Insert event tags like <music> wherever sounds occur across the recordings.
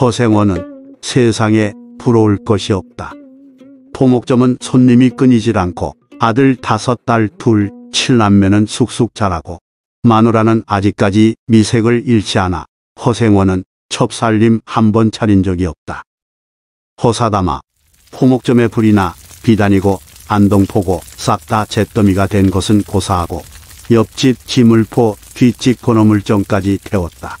허생원은 세상에 부러울 것이 없다. 포목점은 손님이 끊이질 않고 아들 다섯 딸 둘, 칠남매는 쑥쑥 자라고 마누라는 아직까지 미색을 잃지 않아 허생원은 첩살림 한 번 차린 적이 없다. 허사다마, 포목점의 불이나 비단이고 안동포고 싹 다 잿더미가 된 것은 고사하고 옆집 지물포 뒷집 건어물정까지 태웠다.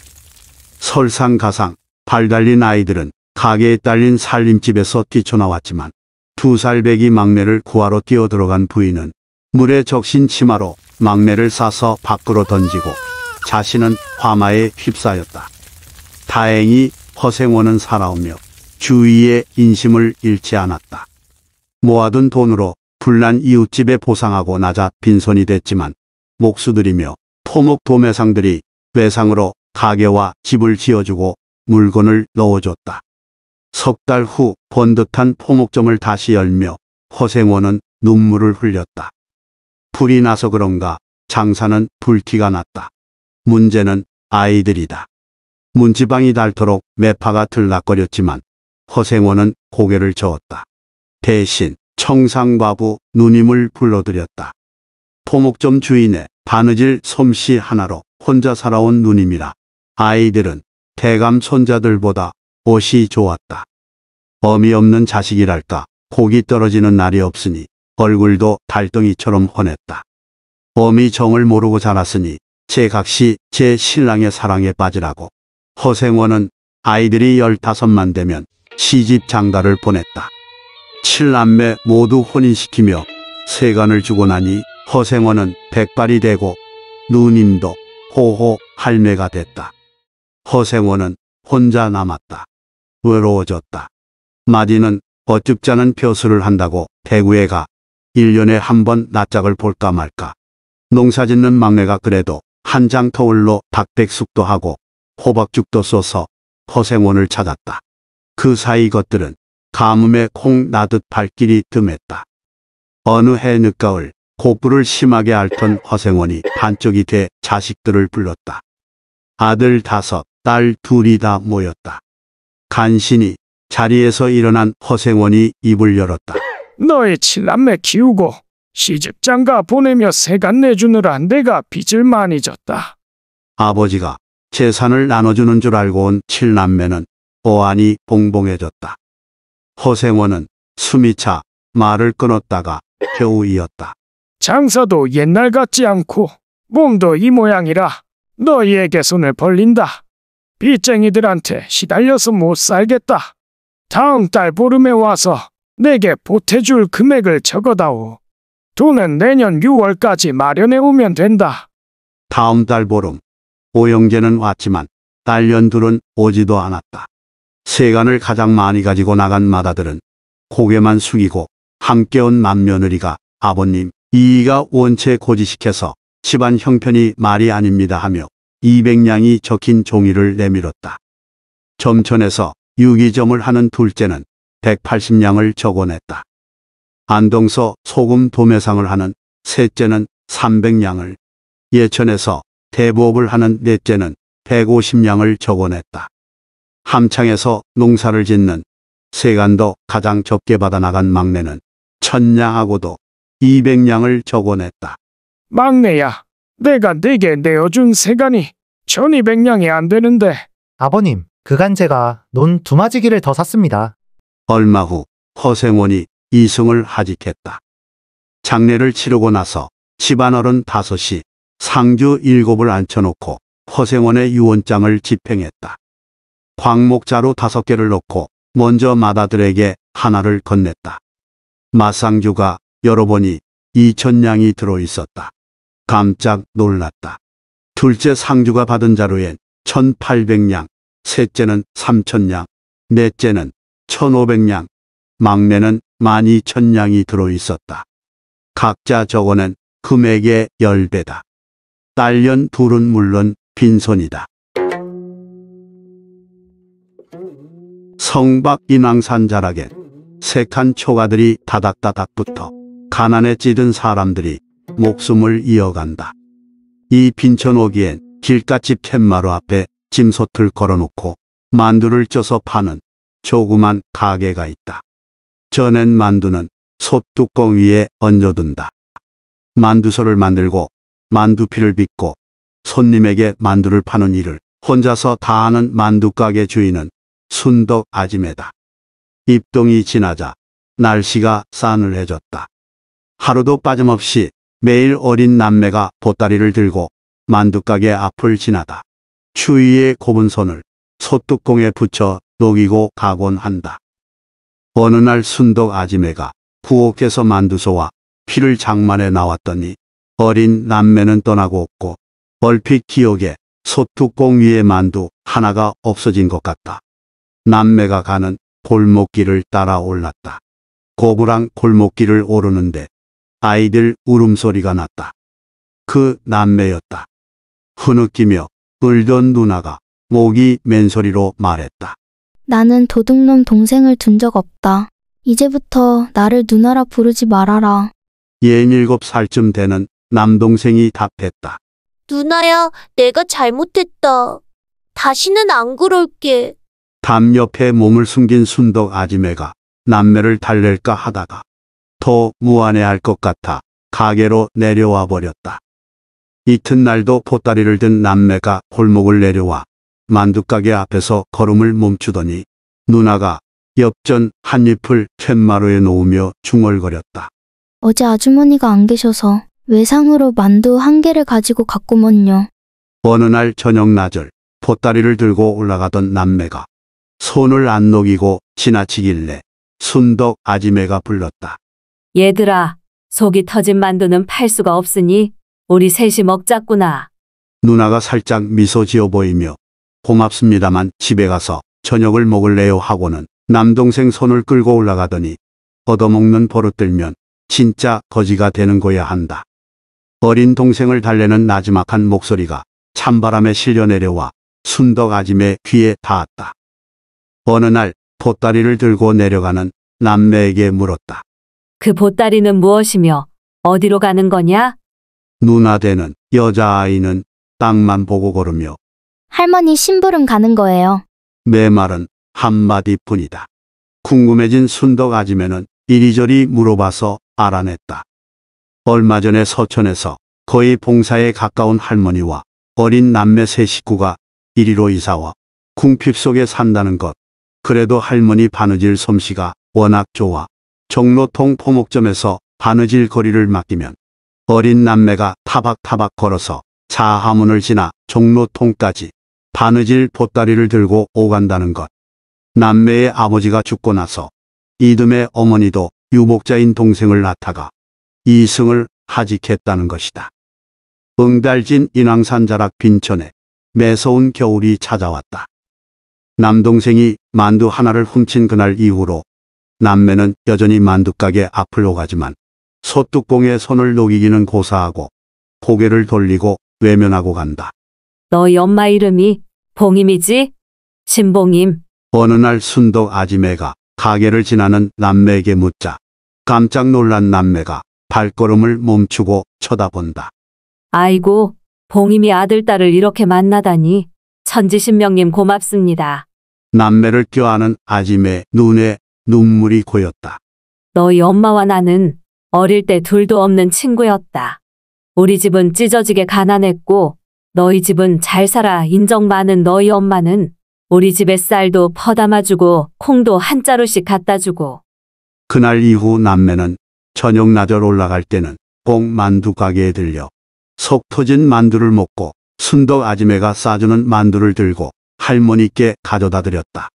설상가상 발 달린 아이들은 가게에 딸린 살림집에서 뛰쳐나왔지만 두 살배기 막내를 구하러 뛰어들어간 부인은 물에 적신 치마로 막내를 싸서 밖으로 던지고 자신은 화마에 휩싸였다. 다행히 허생원은 살아오며 주위의 인심을 잃지 않았다. 모아둔 돈으로 불난 이웃집에 보상하고 나자 빈손이 됐지만 목수들이며 토목 도매상들이 외상으로 가게와 집을 지어주고 물건을 넣어줬다. 석 달후 번듯한 포목점을 다시 열며 허생원은 눈물을 흘렸다. 불이 나서 그런가 장사는 불티가 났다. 문제는 아이들이다. 문지방이 닳도록 매파가 들락거렸지만 허생원은 고개를 저었다. 대신 청상과부 누님을 불러들였다. 포목점 주인의 바느질 솜씨 하나로 혼자 살아온 누님이라 아이들은 대감 손자들보다 옷이 좋았다. 범이 없는 자식이랄까 고기 떨어지는 날이 없으니 얼굴도 달덩이처럼 헌했다. 범이 정을 모르고 자랐으니 제각시 제 신랑의 사랑에 빠지라고 허생원은 아이들이 15만 되면 시집 장가를 보냈다. 칠남매 모두 혼인시키며 세간을 주고 나니 허생원은 백발이 되고 누님도 호호 할매가 됐다. 허생원은 혼자 남았다. 외로워졌다. 마디는 어쭙잖은 표수를 한다고 대구에 가 1년에 한 번 낯짝을 볼까 말까. 농사짓는 막내가 그래도 한 장 터울로 닭백숙도 하고 호박죽도 써서 허생원을 찾았다. 그 사이 것들은 가뭄에 콩 나듯 발길이 뜸했다. 어느 해 늦가을 고부를 심하게 앓던 허생원이 반쪽이 돼 자식들을 불렀다. 아들 다섯, 딸 둘이 다 모였다. 간신히 자리에서 일어난 허생원이 입을 열었다. 너의 칠남매 키우고 시집장가 보내며 세간 내주느라 내가 빚을 많이 졌다. 아버지가 재산을 나눠주는 줄 알고 온 칠남매는 어안이 봉봉해졌다. 허생원은 숨이 차 말을 끊었다가 겨우 이었다. 장사도 옛날 같지 않고 몸도 이 모양이라 너희에게 손을 벌린다. 빚쟁이들한테 시달려서 못 살겠다. 다음 달 보름에 와서 내게 보태줄 금액을 적어다오. 돈은 내년 6월까지 마련해 오면 된다. 다음 달 보름, 오영재는 왔지만 딸년들은 오지도 않았다. 세간을 가장 많이 가지고 나간 마다들은 고개만 숙이고 함께 온 맏며느리가 아버님, 이이가 원체 고지시켜서 집안 형편이 말이 아닙니다 하며 200냥이 적힌 종이를 내밀었다. 점천에서 유기점을 하는 둘째는 180냥을 적어냈다. 안동서 소금 도매상을 하는 셋째는 300냥을, 예천에서 대부업을 하는 넷째는 150냥을 적어냈다. 함창에서 농사를 짓는 세간도 가장 적게 받아나간 막내는 천냥하고도 200냥을 적어냈다. 막내야, 내가 네게 내어준 세간이 1200냥이 안 되는데 아버님, 그간 제가 논 두마지기를 더 샀습니다. 얼마 후 허생원이 이승을 하직했다. 장례를 치르고 나서 집안어른 다섯이 상주 일곱을 앉혀놓고 허생원의 유언장을 집행했다. 광목자로 다섯 개를 넣고 먼저 마다들에게 하나를 건넸다. 마상주가 열어보니 2천냥이 들어있었다. 깜짝 놀랐다. 둘째 상주가 받은 자루엔 1,800냥, 셋째는 3천냥, 넷째는 1,500냥, 막내는 12,000냥이 들어있었다. 각자 적어낸 금액의 10배다. 딸년 둘은 물론 빈손이다. 성박 인왕산 자락엔 색한 초가들이 다닥다닥 붙어 가난에 찌든 사람들이 목숨을 이어간다. 이 빈천 오기엔 길가집 캔마루 앞에 짐솥을 걸어놓고 만두를 쪄서 파는 조그만 가게가 있다. 전엔 만두는 솥뚜껑 위에 얹어둔다. 만두소를 만들고 만두피를 빚고 손님에게 만두를 파는 일을 혼자서 다 하는 만두가게 주인은 순덕 아지매다. 입동이 지나자 날씨가 싸늘해졌다. 하루도 빠짐없이 매일 어린 남매가 보따리를 들고 만두가게 앞을 지나다 추위에 곱은 손을 소뚜껑에 붙여 녹이고 가곤 한다. 어느 날 순덕 아지매가 부엌에서 만두소와 피를 장만해 나왔더니 어린 남매는 떠나고 없고 얼핏 기억에 소뚜껑 위에 만두 하나가 없어진 것 같다. 남매가 가는 골목길을 따라 올랐다. 고구랑 골목길을 오르는데 아이들 울음소리가 났다. 그 남매였다. 흐느끼며 울던 누나가 목이 맨 소리로 말했다. 나는 도둑놈 동생을 둔 적 없다. 이제부터 나를 누나라 부르지 말아라. 예일곱 살쯤 되는 남동생이 답했다. 누나야, 내가 잘못했다. 다시는 안 그럴게. 담 옆에 몸을 숨긴 순덕 아지매가 남매를 달랠까 하다가 더 무안해할 것 같아 가게로 내려와 버렸다. 이튿날도 보따리를 든 남매가 골목을 내려와 만두가게 앞에서 걸음을 멈추더니 누나가 옆전한 잎을 팻마루에 놓으며 중얼거렸다. 어제 아주머니가 안 계셔서 외상으로 만두 한 개를 가지고 갔구먼요. 어느 날 저녁 낮을 보따리를 들고 올라가던 남매가 손을 안 녹이고 지나치길래 순덕 아지매가 불렀다. 얘들아, 속이 터진 만두는 팔 수가 없으니 우리 셋이 먹자꾸나. 누나가 살짝 미소 지어 보이며 고맙습니다만 집에 가서 저녁을 먹을래요 하고는 남동생 손을 끌고 올라가더니 얻어먹는 버릇들면 진짜 거지가 되는 거야 한다. 어린 동생을 달래는 나지막한 목소리가 찬바람에 실려 내려와 순덕 아짐의 귀에 닿았다. 어느 날 보따리를 들고 내려가는 남매에게 물었다. 그 보따리는 무엇이며 어디로 가는 거냐? 누나되는 여자아이는 땅만 보고 걸으며 할머니 심부름 가는 거예요. 내 말은 한마디뿐이다. 궁금해진 순덕 아지매는 이리저리 물어봐서 알아냈다. 얼마 전에 서천에서 거의 봉사에 가까운 할머니와 어린 남매 세 식구가 이리로 이사와 궁핍 속에 산다는 것. 그래도 할머니 바느질 솜씨가 워낙 좋아 종로통 포목점에서 바느질 거리를 맡기면 어린 남매가 타박타박 걸어서 자하문을 지나 종로통까지 바느질 보따리를 들고 오간다는 것. 남매의 아버지가 죽고 나서 이듬해 어머니도 유목자인 동생을 낳다가 이승을 하직했다는 것이다. 응달진 인왕산 자락 빈천에 매서운 겨울이 찾아왔다. 남동생이 만두 하나를 훔친 그날 이후로 남매는 여전히 만두가게 앞을 오가지만 소뚜껑에 손을 녹이기는 고사하고 고개를 돌리고 외면하고 간다. 너희 엄마 이름이 봉임이지? 신봉임. 어느 날 순덕 아지매가 가게를 지나는 남매에게 묻자 깜짝 놀란 남매가 발걸음을 멈추고 쳐다본다. 아이고, 봉임이 아들 딸을 이렇게 만나다니 천지신명님 고맙습니다. 남매를 껴안은 아지매 눈에 눈물이 고였다. 너희 엄마와 나는 어릴 때 둘도 없는 친구였다. 우리 집은 찢어지게 가난했고 너희 집은 잘 살아 인정 많은 너희 엄마는 우리 집에 쌀도 퍼담아주고 콩도 한 자루씩 갖다주고 그날 이후 남매는 저녁 나절 올라갈 때는 꼭 만두 가게에 들려 속 터진 만두를 먹고 순덕 아지매가 싸주는 만두를 들고 할머니께 가져다 드렸다.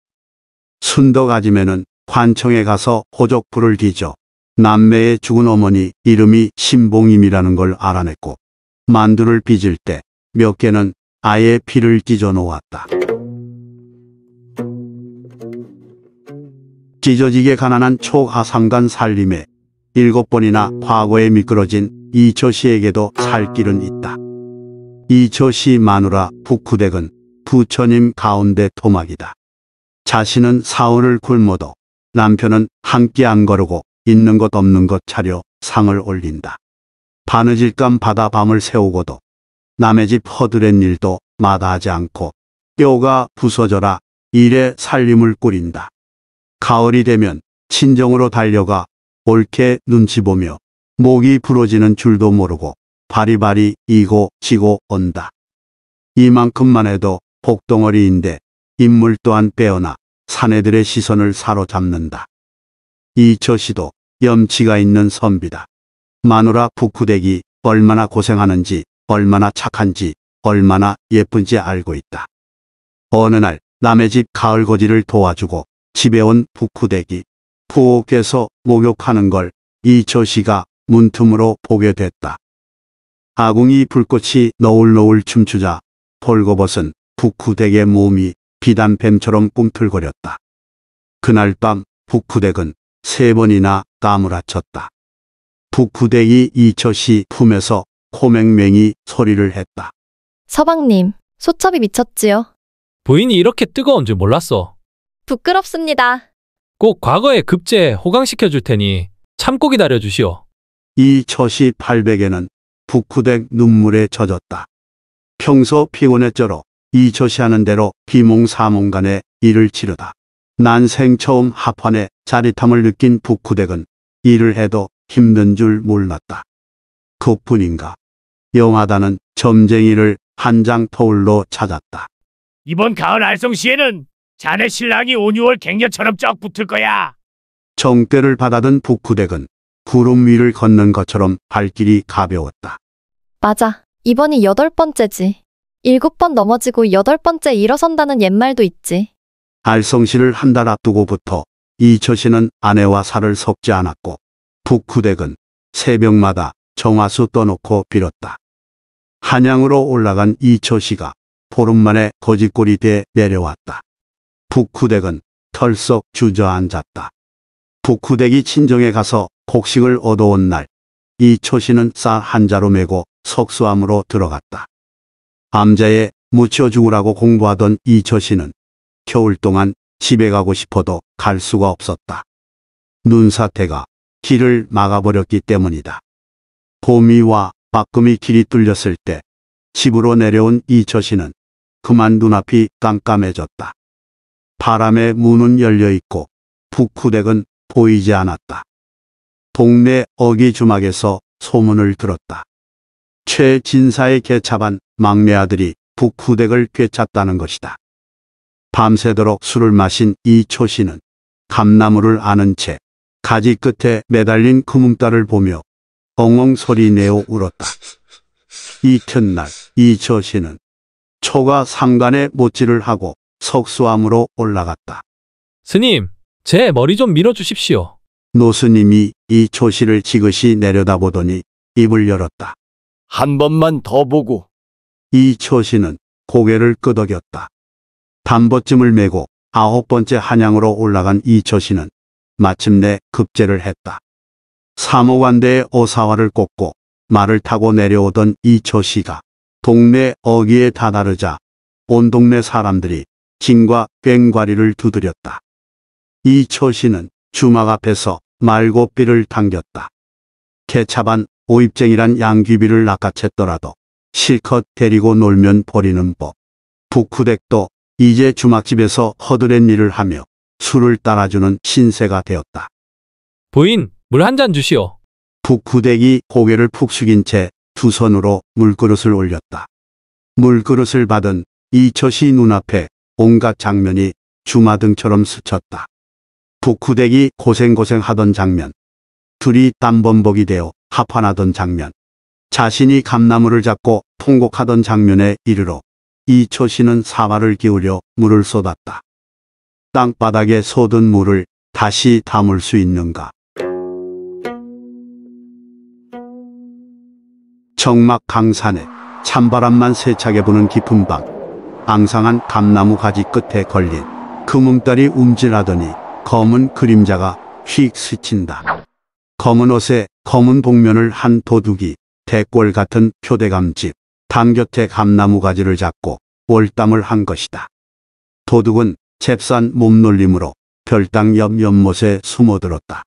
순덕 아지매는 관청에 가서 호적부를 뒤져 남매의 죽은 어머니 이름이 신봉임이라는 걸 알아냈고 만두를 빚을 때 몇 개는 아예 피를 찢어 놓았다. 찢어지게 가난한 초하상간 살림에 일곱 번이나 과거에 미끄러진 이처 씨에게도 살 길은 있다. 이처 씨 마누라 북후댁은 부처님 가운데 토막이다. 자신은 사흘을 굶어도 남편은 한 끼안 거르고 있는 것 없는 것 차려 상을 올린다. 바느질감 바다 밤을 새우고도 남의 집 허드렛 일도 마다하지 않고 뼈가 부서져라 일에 살림을 꾸린다. 가을이 되면 친정으로 달려가 옳게 눈치 보며 목이 부러지는 줄도 모르고 바리바리 이고 지고 온다. 이만큼만 해도 복덩어리인데 인물 또한 빼어나 사내들의 시선을 사로잡는다. 이 저시도 염치가 있는 선비다. 마누라 북쿠댁이 얼마나 고생하는지 얼마나 착한지 얼마나 예쁜지 알고 있다. 어느 날 남의 집가을거지를 도와주고 집에 온북쿠댁이 부호께서 목욕하는 걸 이처씨가 문틈으로 보게 됐다. 아궁이 불꽃이 너울너울 춤추자 벌거벗은 북쿠댁의 몸이 비단뱀처럼 꿈틀거렸다. 그날 밤 북부댁은 세 번이나 까무라쳤다. 북부댁이 이처시 품에서 코맹맹이 소리를 했다. 서방님, 소첩이 미쳤지요? 부인이 이렇게 뜨거운 줄 몰랐어. 부끄럽습니다. 꼭과거에급제 호강시켜줄 테니 참고 기다려주시오. 이처시 800에는 북부댁 눈물에 젖었다. 평소 피곤했죠어 이 조시하는 대로 비몽사몽 간에 일을 치르다. 난생 처음 합환에 자릿함을 느낀 북구댁은 일을 해도 힘든 줄 몰랐다. 그뿐인가. 영하다는 점쟁이를 한 장 터울로 찾았다. 이번 가을 알성시에는 자네 신랑이 온 6월 갱녀처럼쩍 붙을 거야. 정대를 받아든 북구댁은 구름 위를 걷는 것처럼 발길이 가벼웠다. 맞아. 이번이 여덟 번째지. 일곱 번 넘어지고 여덟 번째 일어선다는 옛말도 있지. 알성시를 한 달 앞두고부터 이처씨는 아내와 살을 섞지 않았고 북후댁은 새벽마다 정화수 떠놓고 빌었다. 한양으로 올라간 이처씨가 보름 만에 거짓골이대 내려왔다. 북후댁은 털썩 주저앉았다. 북후댁이 친정에 가서 곡식을 얻어온 날 이초씨는 쌀 한 자루 메고 석수암으로 들어갔다. 암자에 묻혀 죽으라고 공부하던 이처 씨는 겨울 동안 집에 가고 싶어도 갈 수가 없었다. 눈사태가 길을 막아버렸기 때문이다. 봄이와 박금이 길이 뚫렸을 때 집으로 내려온 이처 씨는 그만 눈앞이 깜깜해졌다. 바람에 문은 열려있고 북후댁은 보이지 않았다. 동네 어기 주막에서 소문을 들었다. 최진사의 개차반 막내 아들이 북후댁을 꿰찼다는 것이다. 밤새도록 술을 마신 이 초씨는 감나무를 아는 채 가지 끝에 매달린 구멍따를 보며 엉엉 소리 내어 울었다. 이튿날 이 초씨는 초가 상간에 못질을 하고 석수암으로 올라갔다. 스님, 제 머리 좀 밀어주십시오. 노스님이 이 초씨를 지그시 내려다보더니 입을 열었다. 한 번만 더 보고 이 처신은 고개를 끄덕였다. 반보쯤을 메고 아홉 번째 한양으로 올라간 이 처신은 마침내 급제를 했다. 사모관대의 오사화를 꽂고 말을 타고 내려오던 이처시가 동네 어귀에 다다르자 온 동네 사람들이 진과 꽹과리를 두드렸다. 이 처씨는 주막 앞에서 말고 삐를 당겼다. 개차반 오입쟁이란 양귀비를 낚아챘더라도 실컷 데리고 놀면 버리는 법. 북후댁도 이제 주막집에서 허드렛 일을 하며 술을 따라주는 신세가 되었다. 부인, 물 한 잔 주시오. 북후댁이 고개를 푹 숙인 채 두 손으로 물그릇을 올렸다. 물그릇을 받은 이처시 눈앞에 온갖 장면이 주마등처럼 스쳤다. 북후댁이 고생고생하던 장면, 둘이 땀범벅이 되어 합판하던 장면, 자신이 감나무를 잡고 통곡하던 장면에 이르러 이초 씨는 사발을 기울여 물을 쏟았다. 땅바닥에 쏟은 물을 다시 담을 수 있는가. 정막 강산에 찬바람만 세차게 부는 깊은 밤 앙상한 감나무 가지 끝에 걸린 금웅달이 그 움찔하더니 검은 그림자가 휙 스친다. 검은 옷에 검은 복면을 한 도둑이 대골 같은 표대감집, 당곁에 감나무 가지를 잡고 월땀을한 것이다. 도둑은 잽싼 몸놀림으로 별당 옆 연못에 숨어들었다.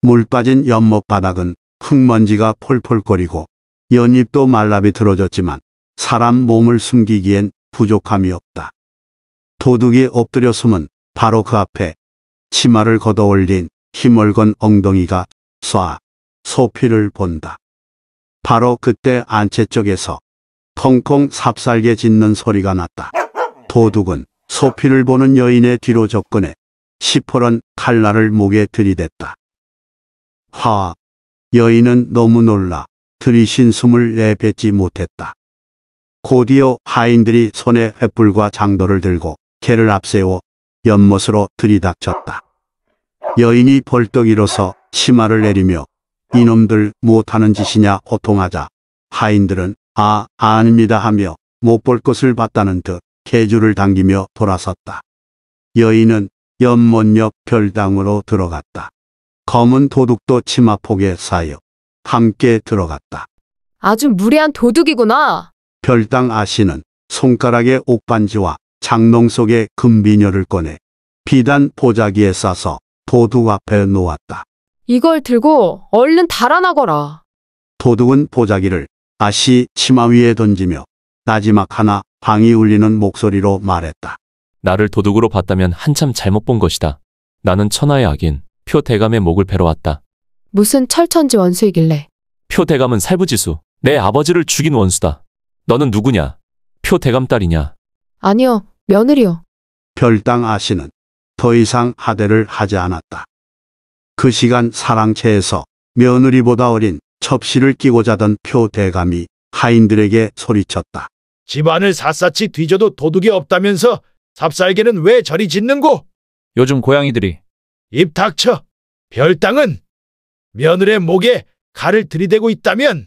물 빠진 연못 바닥은 흙먼지가 폴폴거리고 연잎도 말라비틀어졌지만 사람 몸을 숨기기엔 부족함이 없다. 도둑이 엎드려 숨은 바로 그 앞에 치마를 걷어 올린 힘멀건 엉덩이가 쏴 소피를 본다. 바로 그때 안채 쪽에서 콩콩 삽살개 짖는 소리가 났다. 도둑은 소피를 보는 여인의 뒤로 접근해 시퍼런 칼날을 목에 들이댔다. 하, 여인은 너무 놀라 들이신 숨을 내뱉지 못했다. 곧이어 하인들이 손에 횃불과 장도를 들고 개를 앞세워 연못으로 들이닥쳤다. 여인이 벌떡 일어서 치마를 내리며 이놈들 못하는 짓이냐 호통하자 하인들은 아 아닙니다 하며 못 볼 것을 봤다는 듯 개주를 당기며 돌아섰다. 여인은 연못 옆 별당으로 들어갔다. 검은 도둑도 치마폭에 쌓여 함께 들어갔다. 아주 무례한 도둑이구나. 별당 아씨는 손가락에 옥반지와 장롱 속에 금비녀를 꺼내 비단 보자기에 싸서 도둑 앞에 놓았다. 이걸 들고 얼른 달아나거라. 도둑은 보자기를 아씨 치마 위에 던지며 마지막 하나 방이 울리는 목소리로 말했다. 나를 도둑으로 봤다면 한참 잘못 본 것이다. 나는 천하의 악인, 표 대감의 목을 베러 왔다. 무슨 철천지 원수이길래. 표 대감은 살부지수, 내 아버지를 죽인 원수다. 너는 누구냐? 표 대감 딸이냐? 아니요, 며느리요. 별당 아씨는 더 이상 하대를 하지 않았다. 그 시간 사랑채에서 며느리보다 어린 첩시를 끼고 자던 표 대감이 하인들에게 소리쳤다. 집안을 샅샅이 뒤져도 도둑이 없다면서 삽살개는 왜 저리 짓는고 요즘 고양이들이 입 닥쳐! 별당은 며느리 의 목에 칼을 들이대고 있다면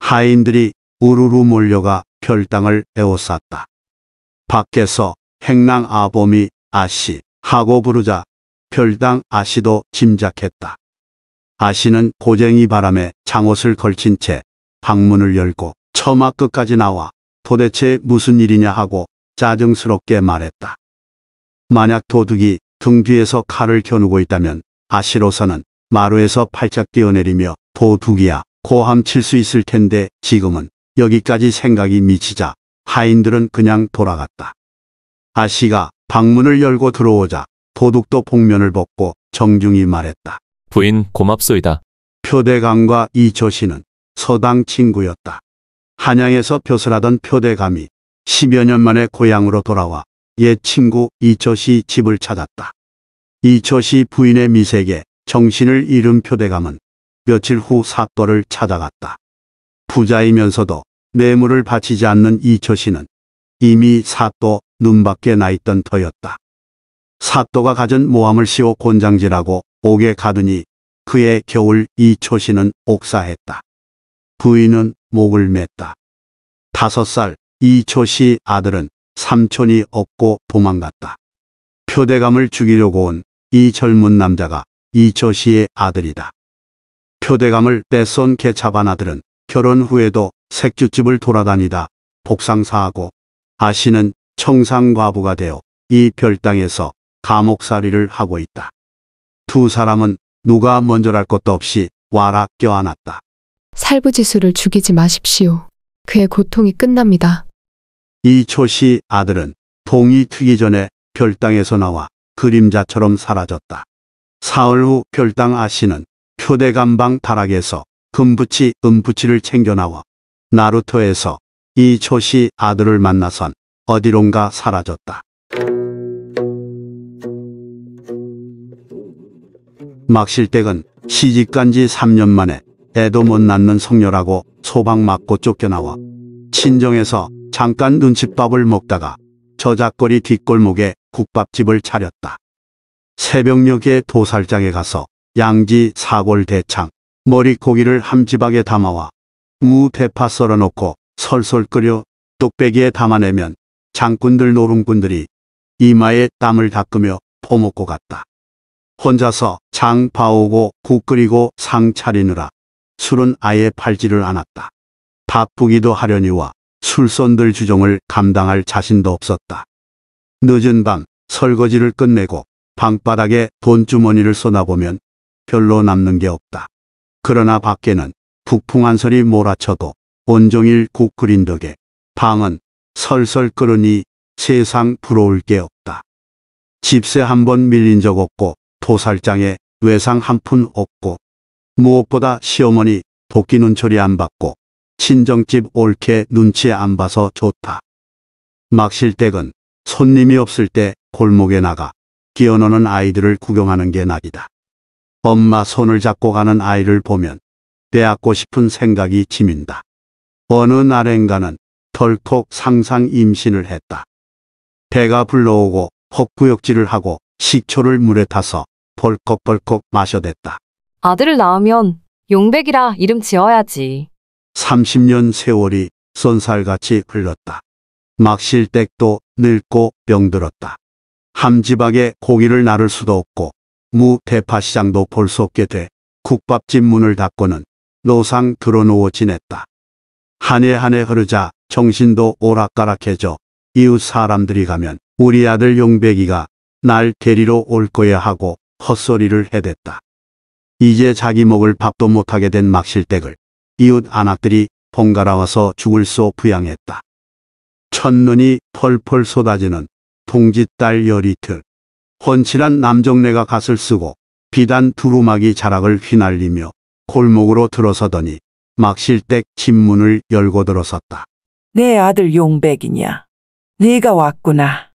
하인들이 우르르 몰려가 별당을 에워쌌다. 밖에서 행랑 아범이 아씨 하고 부르자 혈당 아씨도 짐작했다. 아씨는 고쟁이 바람에 장옷을 걸친 채 방문을 열고 처마 끝까지 나와 도대체 무슨 일이냐 하고 짜증스럽게 말했다. 만약 도둑이 등 뒤에서 칼을 겨누고 있다면 아씨로서는 마루에서 팔짝 뛰어내리며 도둑이야 고함 칠 수 있을 텐데 지금은 여기까지 생각이 미치자 하인들은 그냥 돌아갔다. 아씨가 방문을 열고 들어오자 도둑도 복면을 벗고 정중히 말했다. 부인 고맙소이다. 표대감과 이조씨는 서당 친구였다. 한양에서 벼슬 하던 표대감이 10여 년 만에 고향으로 돌아와 옛 친구 이조씨 집을 찾았다. 이조씨 부인의 미색에 정신을 잃은 표대감은 며칠 후 사또를 찾아갔다. 부자이면서도 뇌물을 바치지 않는 이조씨는 이미 사또 눈밖에 나 있던 터였다. 사또가 가진 모함을 씌워 곤장지라고 옥에 가두니 그의 겨울 이초신는 옥사했다. 부인은 목을 맸다. 다섯 살 이초시 아들은 삼촌이 없고 도망갔다. 표대감을 죽이려고 온 이 젊은 남자가 이초시의 아들이다. 표대감을 뺏어온 개차반 아들은 결혼 후에도 색주집을 돌아다니다 복상사하고 아씨는 청상과부가 되어 이 별당에서 감옥살이를 하고 있다. 두 사람은 누가 먼저랄 것도 없이 와락 껴안았다. 살부지수를 죽이지 마십시오. 그의 고통이 끝납니다. 이초 씨 아들은 봉이 트기 전에 별당에서 나와 그림자처럼 사라졌다. 사흘 후 별당 아씨는 표대감방 다락에서 금붙이은붙이를 챙겨 나와 나루터에서 이초씨 아들을 만나선 어디론가 사라졌다. 막실댁은 시집간 지 3년 만에 애도 못 낳는 성녀라고 소방 맞고 쫓겨나와 친정에서 잠깐 눈칫밥을 먹다가 저작거리 뒷골목에 국밥집을 차렸다. 새벽녘에 도살장에 가서 양지 사골 대창, 머리고기를 함지박에 담아와 무 대파 썰어놓고 설솔 끓여 뚝배기에 담아내면 장군들 노름꾼들이 이마에 땀을 닦으며 퍼먹고 갔다. 혼자서 장 봐오고 국 끓이고 상 차리느라 술은 아예 팔지를 않았다. 바쁘기도 하려니와 술손들 주종을 감당할 자신도 없었다. 늦은 밤 설거지를 끝내고 방바닥에 돈주머니를 쏟아보면 별로 남는 게 없다. 그러나 밖에는 북풍 한 설이 몰아쳐도 온종일 국 끓인 덕에 방은 설설 끓으니 세상 부러울 게 없다. 집세 한 번 밀린 적 없고 도살장에 외상 한 푼 없고 무엇보다 시어머니 도끼 눈초리 안 받고 친정집 올케 눈치 안 봐서 좋다. 막실댁은 손님이 없을 때 골목에 나가 끼어노는 아이들을 구경하는 게 낙이다. 엄마 손을 잡고 가는 아이를 보면 빼앗고 싶은 생각이 치민다. 어느 날엔가는 덜컥 상상 임신을 했다. 배가 불러오고 헛구역질을 하고 식초를 물에 타서 벌컥벌컥 마셔댔다. 아들을 낳으면 용백이라 이름 지어야지. 30년 세월이 쏜살같이 흘렀다. 막실댁도 늙고 병들었다. 함지박에 고기를 나를 수도 없고 무 대파시장도 볼 수 없게 돼 국밥집 문을 닫고는 노상 들어누워 지냈다. 한 해 한 해 흐르자 정신도 오락가락해져 이웃 사람들이 가면 우리 아들 용백이가 날 데리러 올 거야 하고 헛소리를 해댔다. 이제 자기 먹을 밥도 못하게 된 막실댁을 이웃 아낙들이 번갈아와서 죽을 쏘 부양했다. 첫눈이 펄펄 쏟아지는 동짓딸 열이틀. 헌칠한 남정네가 갓을 쓰고 비단 두루마기 자락을 휘날리며 골목으로 들어서더니 막실댁 집문을 열고 들어섰다. 내 아들 용백이냐? 네가 왔구나.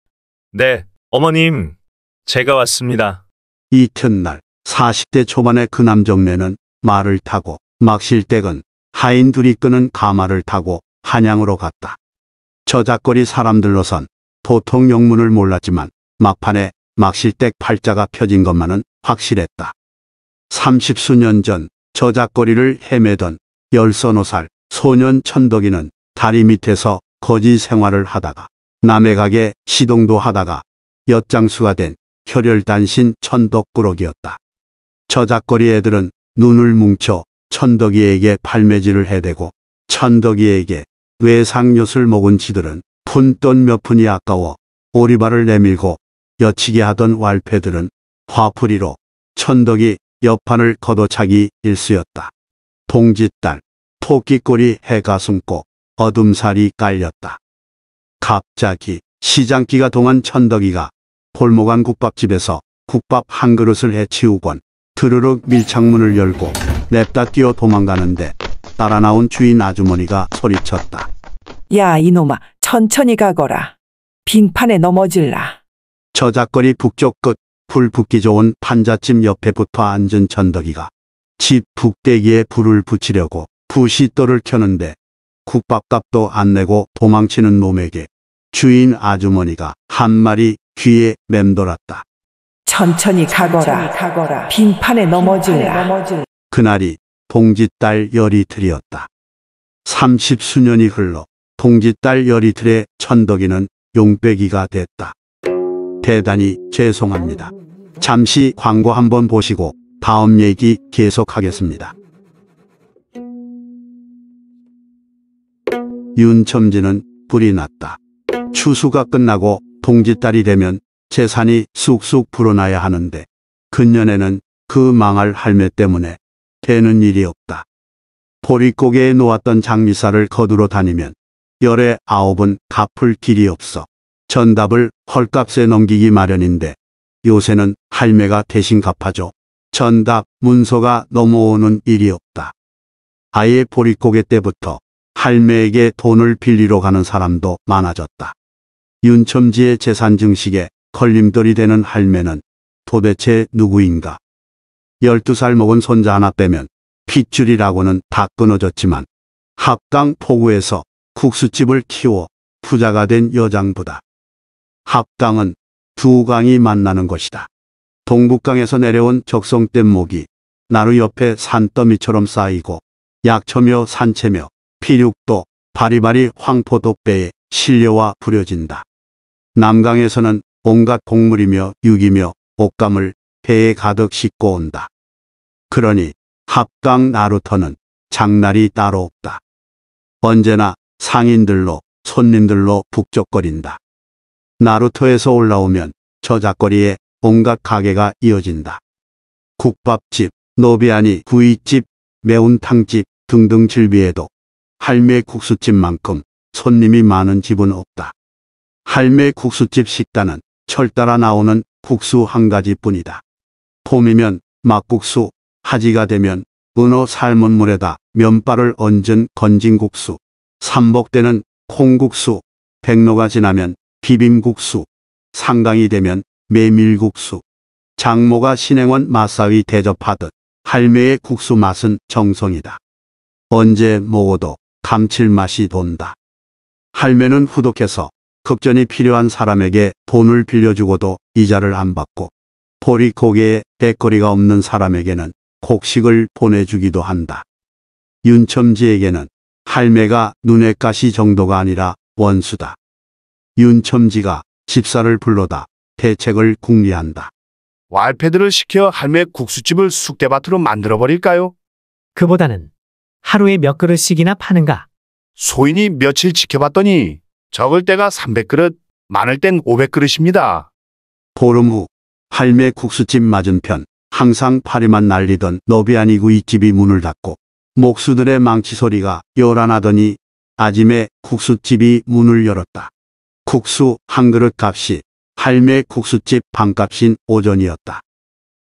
네, 어머님, 제가 왔습니다. 이튿날 40대 초반의 그남정매는 말을 타고 막실댁은 하인 둘이 끄는 가마를 타고 한양으로 갔다. 저작거리 사람들로선 도통 영문을 몰랐지만 막판에 막실댁 팔자가 펴진 것만은 확실했다. 30수년 전 저작거리를 헤매던 열서노살 소년 천덕이는 다리 밑에서 거지 생활을 하다가 남의 가게 시동도 하다가 엿장수가 된 혈혈단신 천덕꾸러기였다. 저작거리 애들은 눈을 뭉쳐 천덕이에게 발매질을 해대고 천덕이에게 외상엿을 먹은 지들은 푼돈 몇 푼이 아까워 오리발을 내밀고 여치게 하던 왈패들은 화풀이로 천덕이 옆판을 걷어차기 일쑤였다. 동짓달 토끼꼬리 해가 숨고 어둠살이 깔렸다. 갑자기 시장기가 동한 천덕이가 골모간 국밥집에서 국밥 한 그릇을 해치우곤 드르륵 밀창문을 열고 냅다 뛰어 도망가는데 따라 나온 주인 아주머니가 소리쳤다. 야 이놈아 천천히 가거라. 빙판에 넘어질라. 저작거리 북쪽 끝 불 붙기 좋은 판자집 옆에 붙어 앉은 전덕이가 집 북대기에 불을 붙이려고 부시떠를 켜는데 국밥값도 안 내고 도망치는 놈에게 주인 아주머니가 한 마리 귀에 맴돌았다. 천천히 가거라. 가거라. 빈판에넘어질라 그날이 동지딸 열이틀이었다. 30수년이 흘러 동지딸 열이틀의 천덕이는 용빼기가 됐다. 대단히 죄송합니다. 잠시 광고 한번 보시고 다음 얘기 계속하겠습니다. 윤첨지는 불이 났다. 추수가 끝나고 동지딸이 되면 재산이 쑥쑥 불어나야 하는데 근년에는 그 망할 할매 때문에 되는 일이 없다. 보릿고개에 놓았던 장미사를 거두러 다니면 열의 아홉은 갚을 길이 없어 전답을 헐값에 넘기기 마련인데 요새는 할매가 대신 갚아줘 전답 문서가 넘어오는 일이 없다. 아예 보릿고개 때부터 할매에게 돈을 빌리러 가는 사람도 많아졌다. 윤첨지의 재산 증식에 걸림돌이 되는 할매는 도대체 누구인가? 12살 먹은 손자 하나 빼면 핏줄이라고는 다 끊어졌지만 합강 포구에서 국수집을 키워 부자가 된 여장부다. 합강은 두 강이 만나는 것이다. 동북강에서 내려온 적성뗏 목이 나루 옆에 산더미처럼 쌓이고 약초며 산채며 피륙도 바리바리 황포독배에 실려와 부려진다. 남강에서는 온갖 곡물이며 육이며 옷감을 배에 가득 싣고 온다. 그러니 합강 나루터는 장날이 따로 없다. 언제나 상인들로 손님들로 북적거린다. 나루터에서 올라오면 저작거리에 온갖 가게가 이어진다. 국밥집, 노비아니 구이집, 매운탕집 등등 질비에도 할매 국수집만큼 손님이 많은 집은 없다. 할매 국수집 식단은 철따라 나오는 국수 한 가지뿐이다. 봄이면 막국수, 하지가 되면 은어 삶은 물에다 면발을 얹은 건진국수, 삼복 때는 콩국수, 백로가 지나면 비빔국수, 상강이 되면 메밀국수, 장모가 신행원 마사위 대접하듯 할매의 국수 맛은 정성이다. 언제 먹어도 감칠맛이 돈다. 할매는 후독해서 극전이 필요한 사람에게 돈을 빌려주고도 이자를 안 받고 보리 고개에 대거리가 없는 사람에게는 곡식을 보내주기도 한다. 윤첨지에게는 할매가 눈의 가시 정도가 아니라 원수다. 윤첨지가 집사를 불러다 대책을 궁리한다. 왈패들을 시켜 할매 국수집을 숙대밭으로 만들어버릴까요? 그보다는 하루에 몇 그릇씩이나 파는가? 소인이 며칠 지켜봤더니 적을 때가 300그릇, 많을 땐 500그릇입니다. 보름 후 할매 국수집 맞은편 항상 파리만 날리던 노비안이 구이집이 문을 닫고 목수들의 망치 소리가 요란하더니 아침에 국수집이 문을 열었다. 국수 한 그릇 값이 할매 국수집 반값인 오전이었다.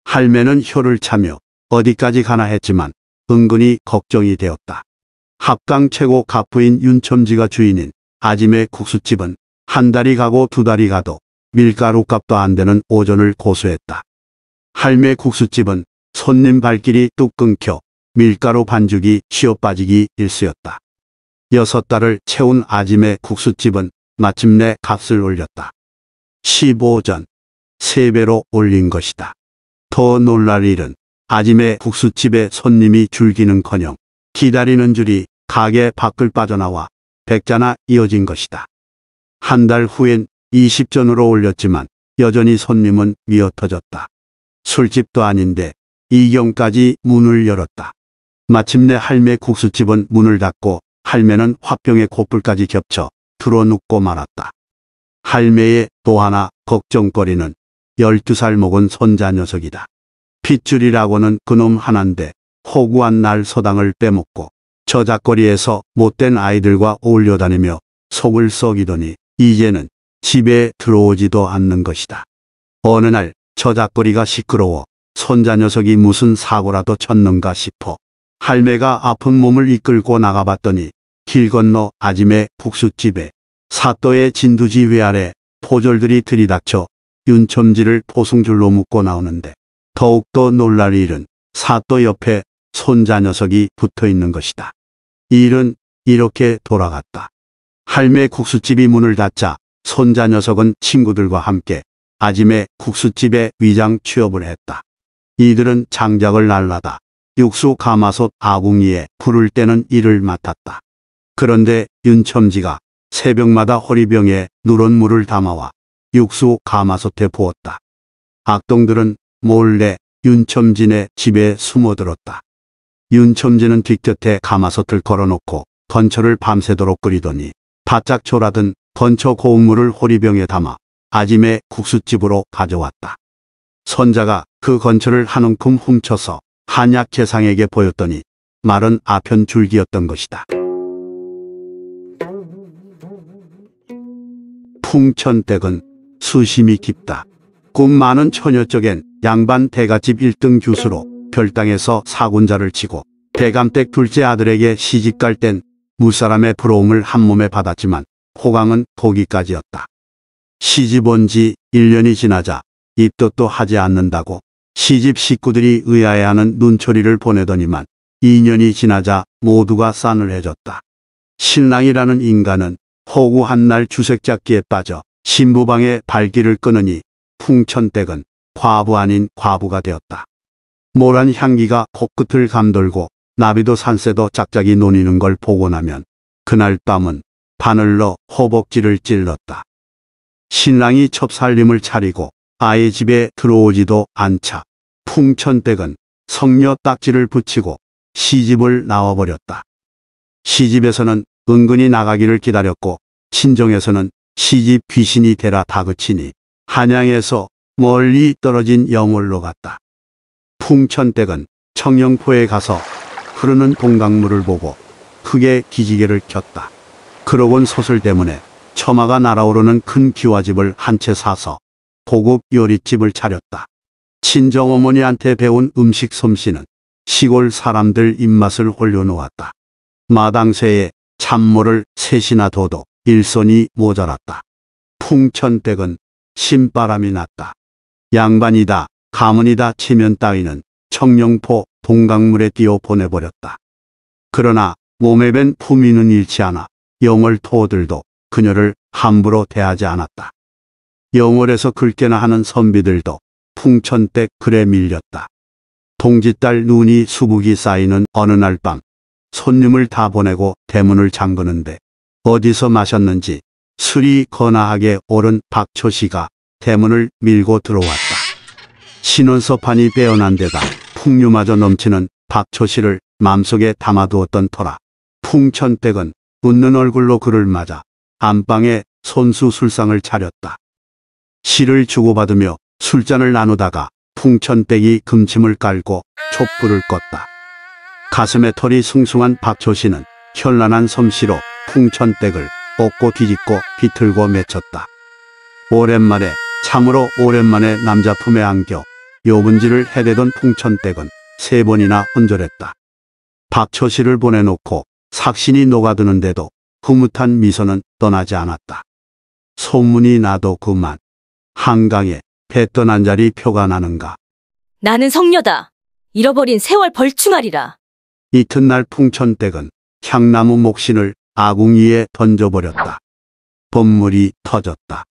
할매는 혀를 차며 어디까지 가나 했지만 은근히 걱정이 되었다. 합강 최고 가부인 윤첨지가 주인인 아지매 국수집은 한 달이 가고 두 달이 가도 밀가루값도 안 되는 오전을 고수했다. 할매 국수집은 손님 발길이 뚝 끊겨 밀가루 반죽이 쉬어 빠지기 일쑤였다. 여섯 달을 채운 아지매 국수집은 마침내 값을 올렸다. 15전 3배로 올린 것이다. 더 놀랄 일은 아지매 국수집에 손님이 줄기는커녕 기다리는 줄이 가게 밖을 빠져나와 100자나 이어진 것이다. 한 달 후엔 20전으로 올렸지만 여전히 손님은 미어터졌다. 술집도 아닌데 이경까지 문을 열었다. 마침내 할매 국수집은 문을 닫고 할매는 화병에 코뿔까지 겹쳐 들어 눕고 말았다. 할매의 또 하나 걱정거리는 12살 먹은 손자 녀석이다. 핏줄이라고는 그놈 하나인데 호구한 날서당을 빼먹고 저작거리에서 못된 아이들과 어울려 다니며 속을 썩이더니 이제는 집에 들어오지도 않는 것이다. 어느 날 저작거리가 시끄러워 손자 녀석이 무슨 사고라도 쳤는가 싶어 할매가 아픈 몸을 이끌고 나가봤더니 길 건너 아침의 국수집에 사또의 진두지 위아래 포졸들이 들이닥쳐 윤첨지를 포승줄로 묶고 나오는데 더욱더 놀랄 일은 사또 옆에 손자 녀석이 붙어 있는 것이다. 일은 이렇게 돌아갔다. 할매 국수집이 문을 닫자 손자 녀석은 친구들과 함께 아지매 국수집에 위장 취업을 했다. 이들은 장작을 날라다 육수 가마솥 아궁이에 불을 때는 일을 맡았다. 그런데 윤첨지가 새벽마다 허리병에 누런 물을 담아와 육수 가마솥에 부었다. 악동들은 몰래 윤첨진의 집에 숨어들었다. 윤첨지는 뒷곁에 가마솥을 걸어놓고 건초를 밤새도록 끓이더니 바짝 졸아든 건초 고운물을 호리병에 담아 아짐의 국수집으로 가져왔다. 선자가 그 건초를 한 움큼 훔쳐서 한약 재상에게 보였더니 말은 아편 줄기였던 것이다. 풍천댁은 수심이 깊다. 꿈 많은 처녀 쪽엔 양반 대가집 1등 규수로 별당에서 사군자를 치고 대감댁 둘째 아들에게 시집갈 땐 무사람의 부러움을 한몸에 받았지만 호강은 거기까지였다. 시집 온 지 1년이 지나자 입덧도 하지 않는다고 시집 식구들이 의아해하는 눈초리를 보내더니만 2년이 지나자 모두가 싸늘해졌다. 신랑이라는 인간은 허구한 날 주색잡기에 빠져 신부방에 발길을 끄느니 풍천댁은 과부 아닌 과부가 되었다. 모란 향기가 코끝을 감돌고 나비도 산새도 짝짝이 노니는 걸 보고 나면 그날 밤은 바늘로 허벅지를 찔렀다. 신랑이 첩살림을 차리고 아예 집에 들어오지도 않자 풍천댁은 성녀 딱지를 붙이고 시집을 나와버렸다. 시집에서는 은근히 나가기를 기다렸고 친정에서는 시집 귀신이 되라 다그치니 한양에서 멀리 떨어진 영월로 갔다. 풍천댁은 청령포에 가서 흐르는 동강물을 보고 크게 기지개를 켰다. 그러곤 소설 때문에 처마가 날아오르는 큰 기와집을 한 채 사서 고급 요리집을 차렸다. 친정 어머니한테 배운 음식 솜씨는 시골 사람들 입맛을 홀려놓았다. 마당쇠에 찬물을 셋이나 둬도 일손이 모자랐다. 풍천댁은 신바람이 났다. 양반이다 가문이다 치면 따위는 청령포 동강물에 뛰어 보내버렸다. 그러나 몸에 밴 품위는 잃지 않아 영월토들도 호 그녀를 함부로 대하지 않았다. 영월에서 긁게나 하는 선비들도 풍천댁 글에 밀렸다. 동짓딸 눈이 수북이 쌓이는 어느 날 밤 손님을 다 보내고 대문을 잠그는데 어디서 마셨는지 술이 거나하게 오른 박초씨가 대문을 밀고 들어왔다. 신원서 판이 빼어난 데다 풍류마저 넘치는 박초시를 맘속에 담아두었던 터라 풍천백은 웃는 얼굴로 그를 맞아 안방에 손수 술상을 차렸다. 시를 주고받으며 술잔을 나누다가 풍천백이 금침을 깔고 촛불을 껐다. 가슴에 털이 숭숭한 박초시는 현란한 섬씨로 풍천백을 엎고 뒤집고 비틀고 맺혔다. 오랜만에 참으로 오랜만에 남자 품에 안겨 요문지를 해대던 풍천댁은 세 번이나 혼절했다. 박초씨를 보내놓고 삭신이 녹아드는데도 흐뭇한 미소는 떠나지 않았다. 소문이 나도 그만. 한강에 배 떠난 자리 표가 나는가. 나는 성녀다. 잃어버린 세월 벌충하리라. 이튿날 풍천댁은 향나무 목신을 아궁 이에 던져버렸다. 법물이 터졌다.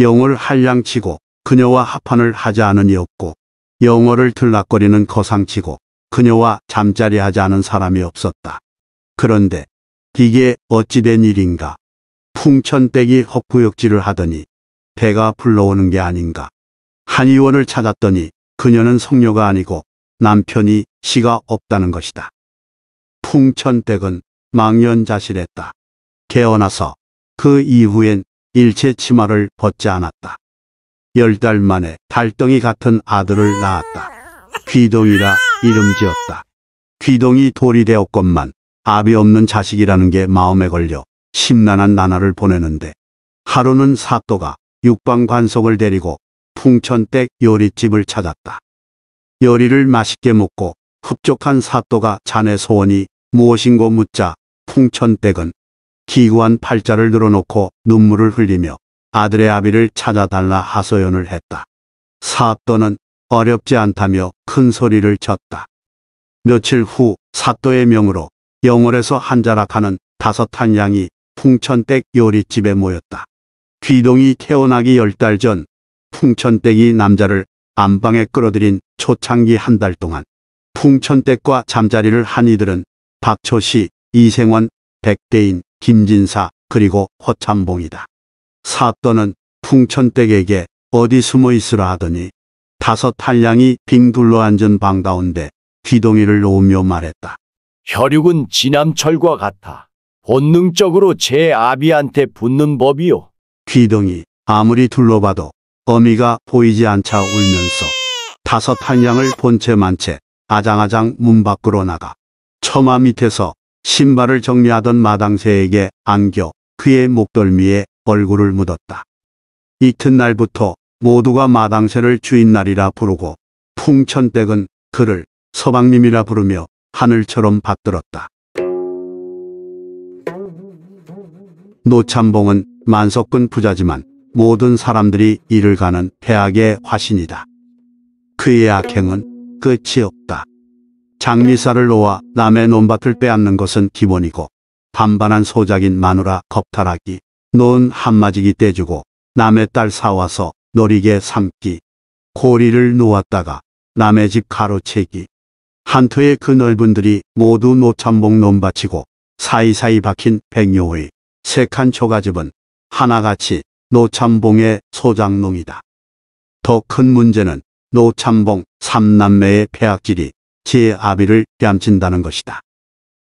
영을 한량치고 그녀와 합판을 하지 않으니었고 영어를 들락거리는 거상치고 그녀와 잠자리하지 않은 사람이 없었다. 그런데 이게 어찌된 일인가. 풍천떼기 헛구역질을 하더니 배가 불러오는 게 아닌가. 한의원을 찾았더니 그녀는 성녀가 아니고 남편이 시가 없다는 것이다. 풍천댁은 망연자실했다. 개어나서 그 이후엔 일체 치마를 벗지 않았다. 열달 만에 달덩이 같은 아들을 낳았다. 귀동이라 이름 지었다. 귀동이 돌이 되었건만 아비 없는 자식이라는 게 마음에 걸려 심란한 나날을 보내는데 하루는 사또가 육방 관속을 데리고 풍천댁 요리집을 찾았다. 요리를 맛있게 먹고 흡족한 사또가 자네 소원이 무엇인고 묻자 풍천댁은 기구한 팔자를 늘어놓고 눈물을 흘리며 아들의 아비를 찾아달라 하소연을 했다. 사또는 어렵지 않다며 큰 소리를 쳤다. 며칠 후 사또의 명으로 영월에서 한자락하는 다섯 한 양이 풍천댁 요리집에 모였다. 귀동이 태어나기 열 달 전 풍천댁이 남자를 안방에 끌어들인 초창기 한 달 동안 풍천댁과 잠자리를 한 이들은 박초시, 이생원, 백대인, 김진사 그리고 허참봉이다. 사또는 풍천댁에게 어디 숨어 있으라 하더니 다섯 한량이 빙 둘러앉은 방 가운데 귀동이를 놓으며 말했다. 혈육은 지남철과 같아. 본능적으로 제 아비한테 붙는 법이요. 귀동이 아무리 둘러봐도 어미가 보이지 않자 울면서 다섯 한량을 본채 만채 아장아장 문 밖으로 나가 처마 밑에서 신발을 정리하던 마당새에게 안겨 그의 목덜미에 얼굴을 묻었다. 이튿날부터 모두가 마당쇠를 주인날이라 부르고 풍천댁은 그를 서방님이라 부르며 하늘처럼 받들었다. 노참봉은 만석근 부자지만 모든 사람들이 이를 가는 폐악의 화신이다. 그의 악행은 끝이 없다. 장미사를 놓아 남의 논밭을 빼앗는 것은 기본이고 반반한 소작인 마누라 겁탈하기, 논 한마지기 떼주고 남의 딸 사와서 놀이개 삼기, 고리를 놓았다가 남의 집 가로채기, 한터의그 넓은들이 모두 노참봉 논밭이고 사이사이 박힌 백요의 세칸 초가집은 하나같이 노참봉의 소장농이다. 더 큰 문제는 노참봉 삼남매의 폐악질이 제 아비를 뺨친다는 것이다.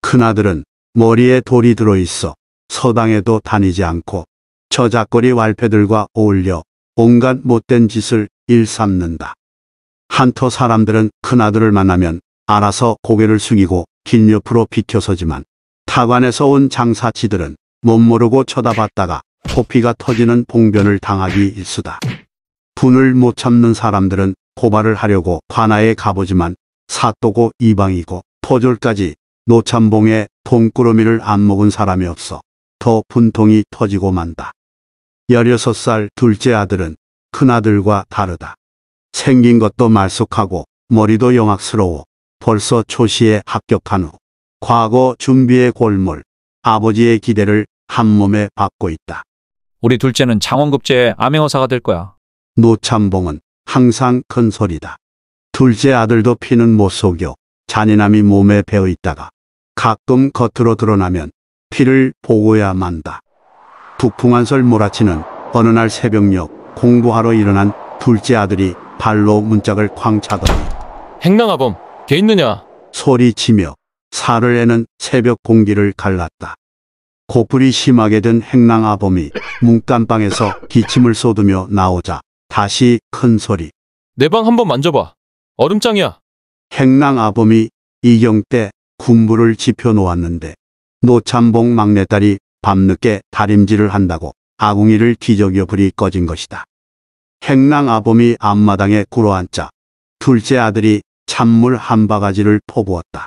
큰아들은 머리에 돌이 들어있어 서당에도 다니지 않고 저작거리 왈패들과 어울려 온갖 못된 짓을 일삼는다. 한터 사람들은 큰아들을 만나면 알아서 고개를 숙이고 긴 옆으로 비켜서지만 타관에서 온 장사치들은 못모르고 쳐다봤다가 코피가 터지는 봉변을 당하기 일수다. 분을 못 참는 사람들은 고발을 하려고 관아에 가보지만 사또고 이방이고 포졸까지 노참봉에 돈꾸러미를 안 먹은 사람이 없어 더 분통이 터지고 만다. 16살 둘째 아들은 큰아들과 다르다. 생긴 것도 말쑥하고 머리도 영악스러워 벌써 초시에 합격한 후 과거 준비의 골몰 아버지의 기대를 한몸에 받고 있다. 우리 둘째는 장원급제의 암행어사가 될 거야. 노참봉은 항상 큰 소리다. 둘째 아들도 피는 못 속여 잔인함이 몸에 배어 있다가 가끔 겉으로 드러나면 피를 보고야 만다. 북풍한 설 몰아치는 어느 날 새벽녘 공부하러 일어난 둘째 아들이 발로 문짝을 쾅 차더니 행랑아범 개 있느냐 소리치며 살을 애는 새벽 공기를 갈랐다. 고풀이 심하게 든 행랑아범이 문간방에서 기침을 쏟으며 나오자 다시 큰 소리 내 방 한번 만져봐 얼음장이야 행랑아범이 이경 때 군부를 지펴놓았는데 노참봉 막내딸이 밤늦게 다림질을 한다고 아궁이를 뒤적여 불이 꺼진 것이다. 행랑 아범이 앞마당에 꿇어앉자 둘째 아들이 찬물 한 바가지를 퍼부었다.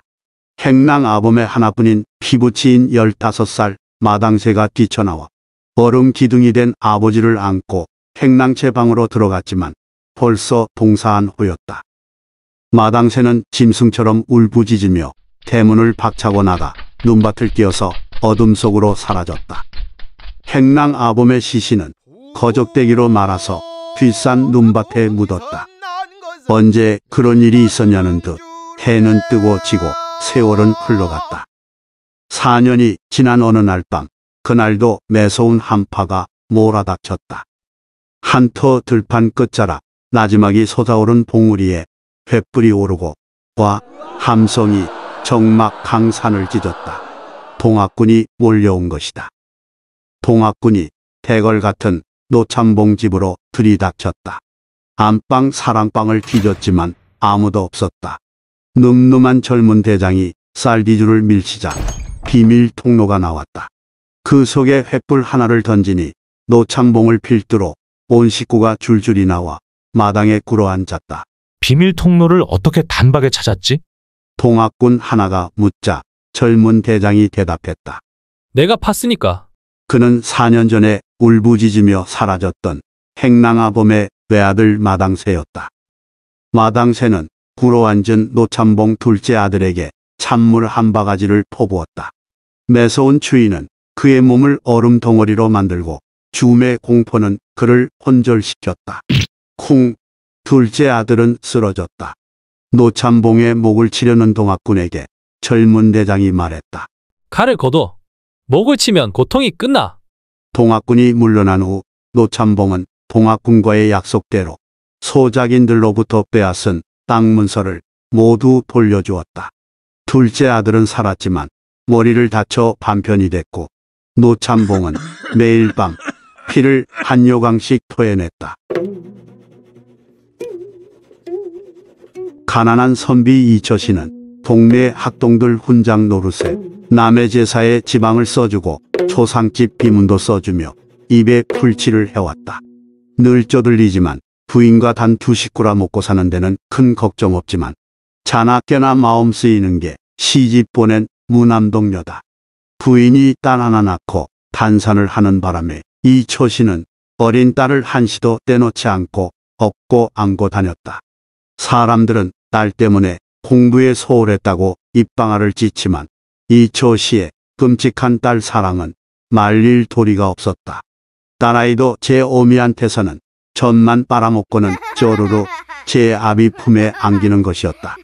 행랑 아범의 하나뿐인 피부치인 15살 마당새가 뛰쳐나와 얼음 기둥이 된 아버지를 안고 행랑채 방으로 들어갔지만 벌써 봉사한후였다 마당새는 짐승처럼 울부짖으며 대문을 박차고 나가 눈밭을 끼어서 어둠 속으로 사라졌다. 행랑 아범의 시신은 거적대기로 말아서 뒷산 눈밭에 묻었다. 언제 그런 일이 있었냐는 듯 해는 뜨고 지고 세월은 흘러갔다. 4년이 지난 어느 날 밤, 그날도 매서운 한파가 몰아닥쳤다. 한터 들판 끝자락 나지막이 솟아오른 봉우리에 횃불이 오르고 와 함성이 정막 강산을 찢었다. 동학군이 몰려온 것이다. 동학군이 대걸 같은 노참봉 집으로 들이닥쳤다. 안방 사랑방을 뒤졌지만 아무도 없었다. 늠름한 젊은 대장이 쌀비주를 밀치자 비밀 통로가 나왔다. 그 속에 횃불 하나를 던지니 노참봉을 필두로 온 식구가 줄줄이 나와 마당에 꿇어 앉았다. 비밀 통로를 어떻게 단박에 찾았지? 통학군 하나가 묻자 젊은 대장이 대답했다. 내가 팠으니까. 그는 4년 전에 울부짖으며 사라졌던 행랑아범의 외아들 마당새였다. 마당새는 굴어앉은 노참봉 둘째 아들에게 찬물 한 바가지를 퍼부었다. 매서운 추위는 그의 몸을 얼음 덩어리로 만들고 줌의 공포는 그를 혼절시켰다. 쿵! 둘째 아들은 쓰러졌다. 노참봉의 목을 치려는 동학군에게 젊은 대장이 말했다. 칼을 거둬. 목을 치면 고통이 끝나. 동학군이 물러난 후 노참봉은 동학군과의 약속대로 소작인들로부터 빼앗은 땅 문서를 모두 돌려주었다. 둘째 아들은 살았지만 머리를 다쳐 반편이 됐고 노참봉은 매일 밤 피를 한 요강씩 토해냈다. 가난한 선비 이처씨는 동네 학동들 훈장 노릇에 남의 제사에 지방을 써주고 초상집 비문도 써주며 입에 풀칠을 해왔다. 늘 쪼들리지만 부인과 단 두 식구라 먹고 사는 데는 큰 걱정 없지만 자나 깨나 마음 쓰이는 게 시집 보낸 무남동녀다. 부인이 딸 하나 낳고 단산을 하는 바람에 이초씨는 어린 딸을 한시도 떼놓지 않고 업고 안고 다녔다. 사람들은 딸 때문에 공부에 소홀했다고 입방아를 찢지만 이초 씨의 끔찍한 딸 사랑은 말릴 도리가 없었다. 딸아이도 제 어미한테서는 전만 빨아먹고는 쪼르르제 아비 품에 안기는 것이었다.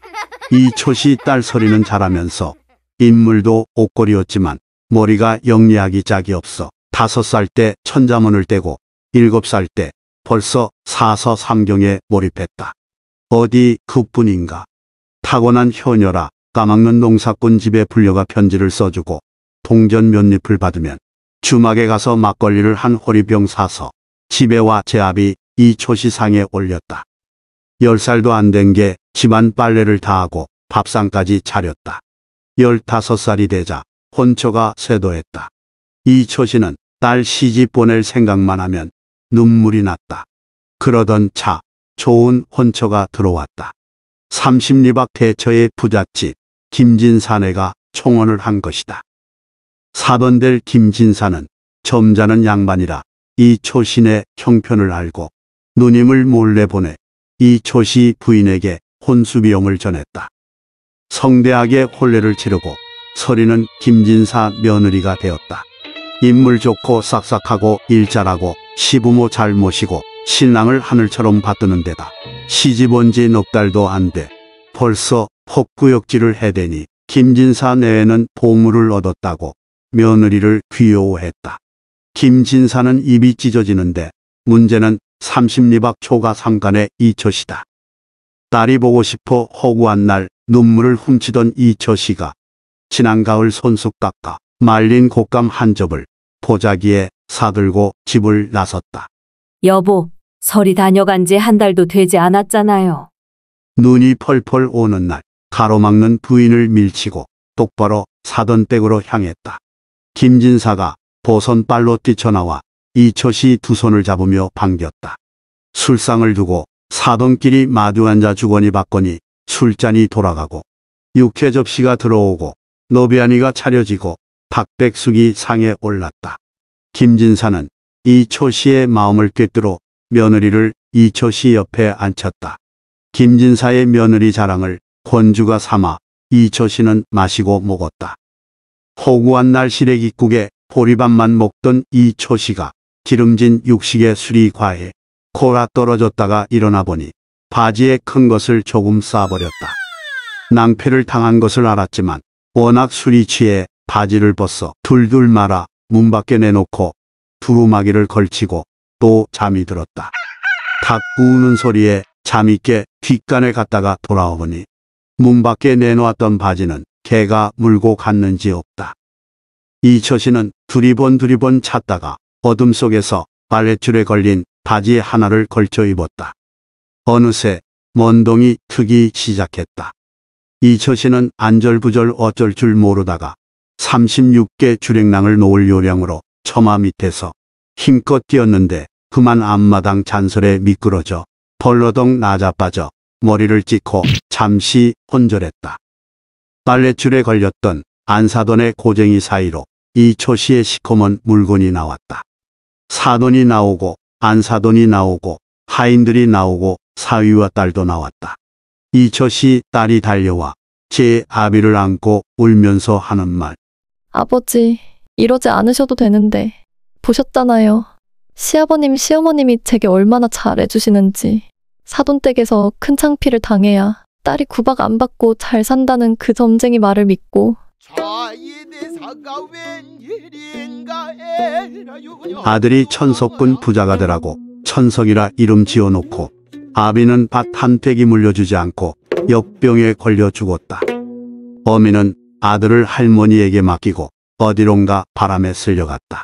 이초 씨딸 소리는 잘하면서 인물도 옷걸이였지만 머리가 영리하기 짝이 없어 다섯 살 때 천자문을 떼고 일곱 살 때 벌써 사서 상경에 몰입했다. 어디 그뿐인가. 타고난 효녀라 까막눈 농사꾼 집에 불려가 편지를 써주고 동전 몇 잎을 받으면 주막에 가서 막걸리를 한 호리병 사서 집에 와 제압이 이 초시상에 올렸다. 열살도 안 된 게 집안 빨래를 다 하고 밥상까지 차렸다. 열다섯 살이 되자 혼초가 세도했다. 이 초시는 딸 시집 보낼 생각만 하면 눈물이 났다. 그러던 차 좋은 혼처가 들어왔다. 30리박 대처의 부잣집 김진산네가 총원을 한 것이다. 사번될 김진산은 점잖은 양반이라 이 초신의 형편을 알고 누님을 몰래 보내 이 초시 부인에게 혼수비용을 전했다. 성대하게 혼례를 치르고 서리는 김진사 며느리가 되었다. 인물 좋고 싹싹하고 일자라고 시부모 잘 모시고 신랑을 하늘처럼 받드는 데다 시집 온 지 넉 달도 안 돼 벌써 폭구역질을 해대니 김진사 내에는 보물을 얻었다고 며느리를 귀여워했다. 김진사는 입이 찢어지는데 문제는 30리박 초가 상간의 이처시다. 딸이 보고 싶어 허구한 날 눈물을 훔치던 이처시가 지난 가을 손수 깎아 말린 곶감 한 접을 보자기에 사들고 집을 나섰다. 여보, 설이 다녀간 지 한 달도 되지 않았잖아요. 눈이 펄펄 오는 날 가로막는 부인을 밀치고 똑바로 사던 댁으로 향했다. 김진사가 보선 빨로 뛰쳐나와 이초시 두 손을 잡으며 반겼다. 술상을 두고 사돈끼리 마주앉아 주거니 받거니 술잔이 돌아가고 육회 접시가 들어오고 노비안이가 차려지고 박백숙이 상에 올랐다. 김진사는 이초 씨의 마음을 꿰뚫어 며느리를 이초 씨 옆에 앉혔다. 김진사의 며느리 자랑을 권주가 삼아 이초 씨는 마시고 먹었다. 허구한 날씨래기국에 보리밥만 먹던 이초 씨가 기름진 육식에 술이 과해 코라 떨어졌다가 일어나 보니 바지에 큰 것을 조금 싸버렸다. 낭패를 당한 것을 알았지만 워낙 술이 취해 바지를 벗어 둘둘 말아 문 밖에 내놓고 두루마기를 걸치고 또 잠이 들었다. 닭 우는 소리에 잠이 깨 뒷간에 갔다가 돌아오니 문 밖에 내놓았던 바지는 개가 물고 갔는지 없다. 이처신은 두리번 두리번 찾다가 어둠 속에서 발레줄에 걸린 바지 하나를 걸쳐 입었다. 어느새 먼동이 트기 시작했다. 이처신은 안절부절 어쩔 줄 모르다가 36개 주랭낭을 놓을 요령으로 처마 밑에서 힘껏 뛰었는데 그만 앞마당 잔설에 미끄러져 벌러덩 나자빠져 머리를 찍고 잠시 혼절했다. 빨래줄에 걸렸던 안사돈의 고쟁이 사이로 이초시의 시커먼 물건이 나왔다. 사돈이 나오고 안사돈이 나오고 하인들이 나오고 사위와 딸도 나왔다. 이초시 딸이 달려와 제 아비를 안고 울면서 하는 말. 아버지. 이러지 않으셔도 되는데. 보셨잖아요. 시아버님, 시어머님이 제게 얼마나 잘해주시는지. 사돈댁에서 큰 창피를 당해야 딸이 구박 안 받고 잘 산다는 그 점쟁이 말을 믿고 아들이 천석군 부자가 되라고 천석이라 이름 지어놓고 아비는 밭한 팩이 물려주지 않고 역병에 걸려 죽었다. 어미는 아들을 할머니에게 맡기고 어디론가 바람에 쓸려갔다.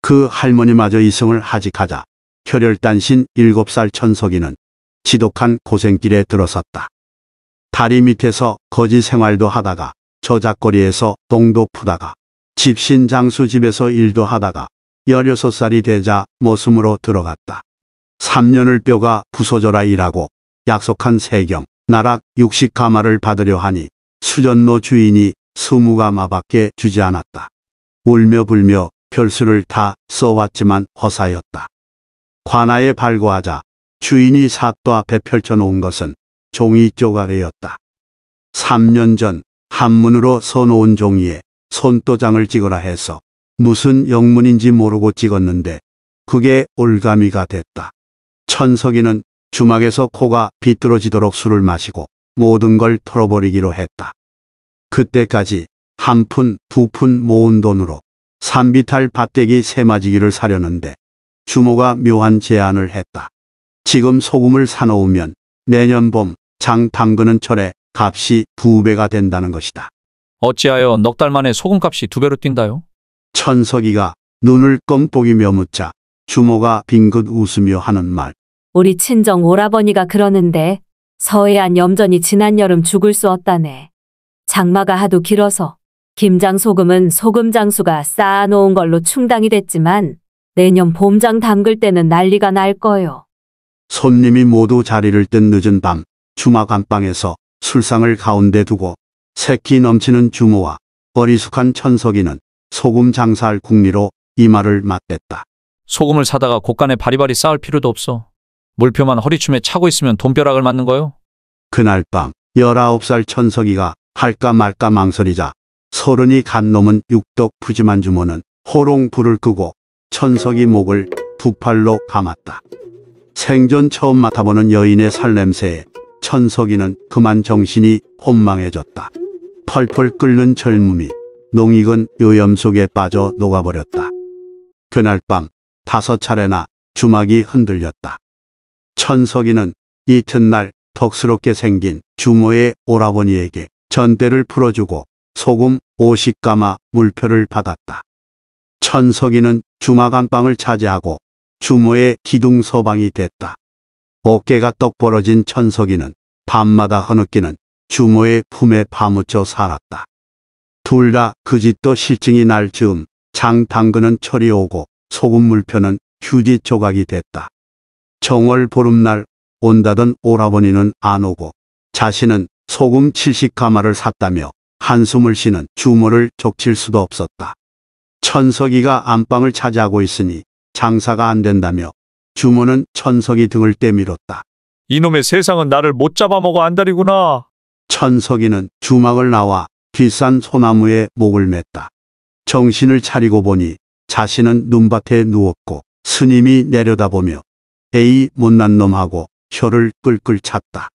그 할머니마저 이성을 하직하자 혈혈단신 7살 천석이는 지독한 고생길에 들어섰다. 다리 밑에서 거지 생활도 하다가 저작거리에서 동도 푸다가 집신 장수 집에서 일도 하다가 16살이 되자 모슴으로 들어갔다. 3년을 뼈가 부서져라 일하고 약속한 세경, 나락, 육식 가마를 받으려 하니 수전노 주인이 스무가마 밖에 주지 않았다. 울며 불며 별수를 다 써왔지만 허사였다. 관아에 발고하자 주인이 사또 앞에 펼쳐놓은 것은 종이 쪼가리였다 3년 전 한문으로 써놓은 종이에 손도장을 찍으라 해서 무슨 영문인지 모르고 찍었는데 그게 올가미가 됐다. 천석이는 주막에서 코가 비뚤어지도록 술을 마시고 모든 걸 털어버리기로 했다. 그때까지 한 푼, 두 푼 모은 돈으로 산비탈 밭대기 세마지기를 사려는데 주모가 묘한 제안을 했다. 지금 소금을 사놓으면 내년 봄 장 담그는 철에 값이 두 배가 된다는 것이다. 어찌하여 넉 달 만에 소금값이 두 배로 뛴다요? 천석이가 눈을 껌뻑이며 묻자 주모가 빙긋 웃으며 하는 말. 우리 친정 오라버니가 그러는데 서해안 염전이 지난 여름 죽을 수 없다네. 장마가 하도 길어서 김장 소금은 소금 장수가 쌓아놓은 걸로 충당이 됐지만 내년 봄장 담글 때는 난리가 날 거요. 손님이 모두 자리를 뜬 늦은 밤 주막 안방에서 술상을 가운데 두고 새끼 넘치는 주모와 어리숙한 천석이는 소금 장사할 궁리로 이 말을 맞댔다. 소금을 사다가 곳간에 바리바리 쌓을 필요도 없어. 물표만 허리춤에 차고 있으면 돈벼락을 맞는 거요. 그날 밤 19살 천석이가 할까 말까 망설이자 서른이 간 놈은 육덕 푸짐한 주모는 호롱 불을 끄고 천석이 목을 두 팔로 감았다. 생전 처음 맡아보는 여인의 살냄새에 천석이는 그만 정신이 혼망해졌다. 펄펄 끓는 젊음이 농익은 요염 속에 빠져 녹아버렸다. 그날 밤 다섯 차례나 주막이 흔들렸다. 천석이는 이튿날 덕스럽게 생긴 주모의 오라버니에게 전대를 풀어주고 소금 50가마 물표를 받았다. 천석이는 주막 안방을 차지하고 주모의 기둥 서방이 됐다. 어깨가 떡 벌어진 천석이는 밤마다 허느끼는 주모의 품에 파묻혀 살았다. 둘 다 그짓도 실증이 날 즈음 장 당근은 철이 오고 소금 물표는 휴지 조각이 됐다. 정월 보름날 온다던 오라버니는 안 오고 자신은 소금 70가마를 샀다며 한숨을 쉬는 주모를 족칠 수도 없었다. 천석이가 안방을 차지하고 있으니 장사가 안 된다며 주모는 천석이 등을 때밀었다. 이놈의 세상은 나를 못 잡아먹어 안달이구나. 천석이는 주막을 나와 비싼 소나무에 목을 맸다. 정신을 차리고 보니 자신은 눈밭에 누웠고 스님이 내려다보며 에이 못난 놈하고 혀를 끌끌 찼다.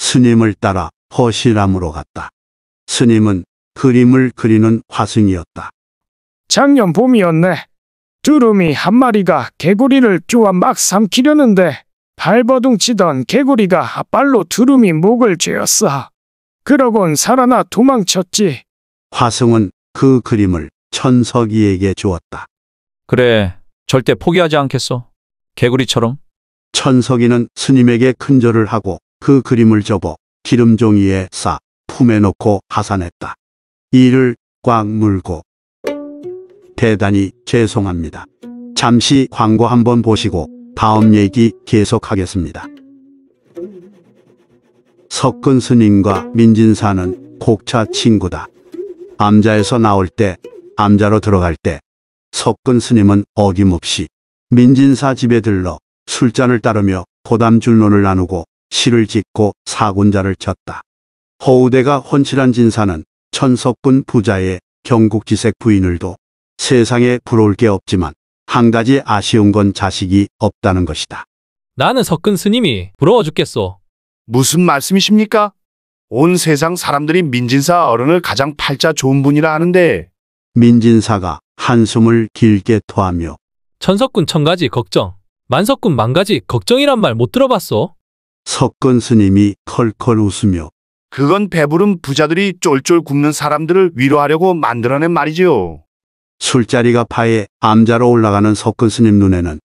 스님을 따라 허실함으로 갔다. 스님은 그림을 그리는 화승이었다. 작년 봄이었네. 두루미 한 마리가 개구리를 쪼아 막 삼키려는데 발버둥 치던 개구리가 앞발로 두루미 목을 죄었어. 그러곤 살아나 도망쳤지. 화승은 그 그림을 천석이에게 주었다. 그래, 절대 포기하지 않겠어. 개구리처럼. 천석이는 스님에게 큰절을 하고 그 그림을 접어 기름종이에 싸 품에 넣고 하산했다. 이를 꽉 물고 대단히 죄송합니다. 잠시 광고 한번 보시고 다음 얘기 계속하겠습니다. 석근 스님과 민진사는 곡차 친구다. 암자에서 나올 때, 암자로 들어갈 때 석근 스님은 어김없이 민진사 집에 들러 술잔을 따르며 고담줄론을 나누고 시를 짓고 사군자를 쳤다. 허우대가 헌칠한 진사는 천석군 부자의 경국지색 부인을도 세상에 부러울 게 없지만 한 가지 아쉬운 건 자식이 없다는 것이다. 나는 석근 스님이 부러워 죽겠소. 무슨 말씀이십니까? 온 세상 사람들이 민진사 어른을 가장 팔자 좋은 분이라 하는데 민진사가 한숨을 길게 토하며 천석군 천가지 걱정, 만석군 만가지 걱정이란 말 못 들어봤소? 석건 스님이 컬컬 웃으며 그건 배부른 부자들이 쫄쫄 굶는 사람들을 위로하려고 만들어낸 말이지요. 술자리가 파에 암자로 올라가는 석근 스님 눈에는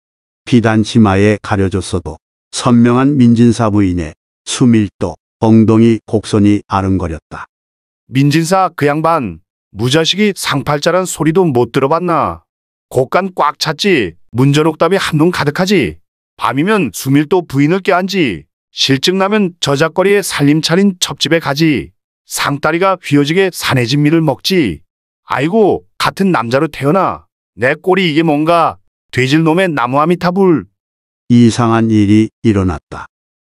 비단 치마에 가려졌어도 선명한 민진사 부인의 수밀도 엉덩이 곡선이 아른거렸다. 민진사 그 양반 무자식이 상팔자란 소리도 못 들어봤나. 곡간 꽉 찼지 문전옥답이 한눈 가득하지 밤이면 수밀도 부인을 껴안지 실증나면 저작거리에 살림 차린 첩집에 가지. 상다리가 휘어지게 산의 진미를 먹지. 아이고 같은 남자로 태어나. 내 꼴이 이게 뭔가. 돼질놈의 나무아미타불. 이상한 일이 일어났다.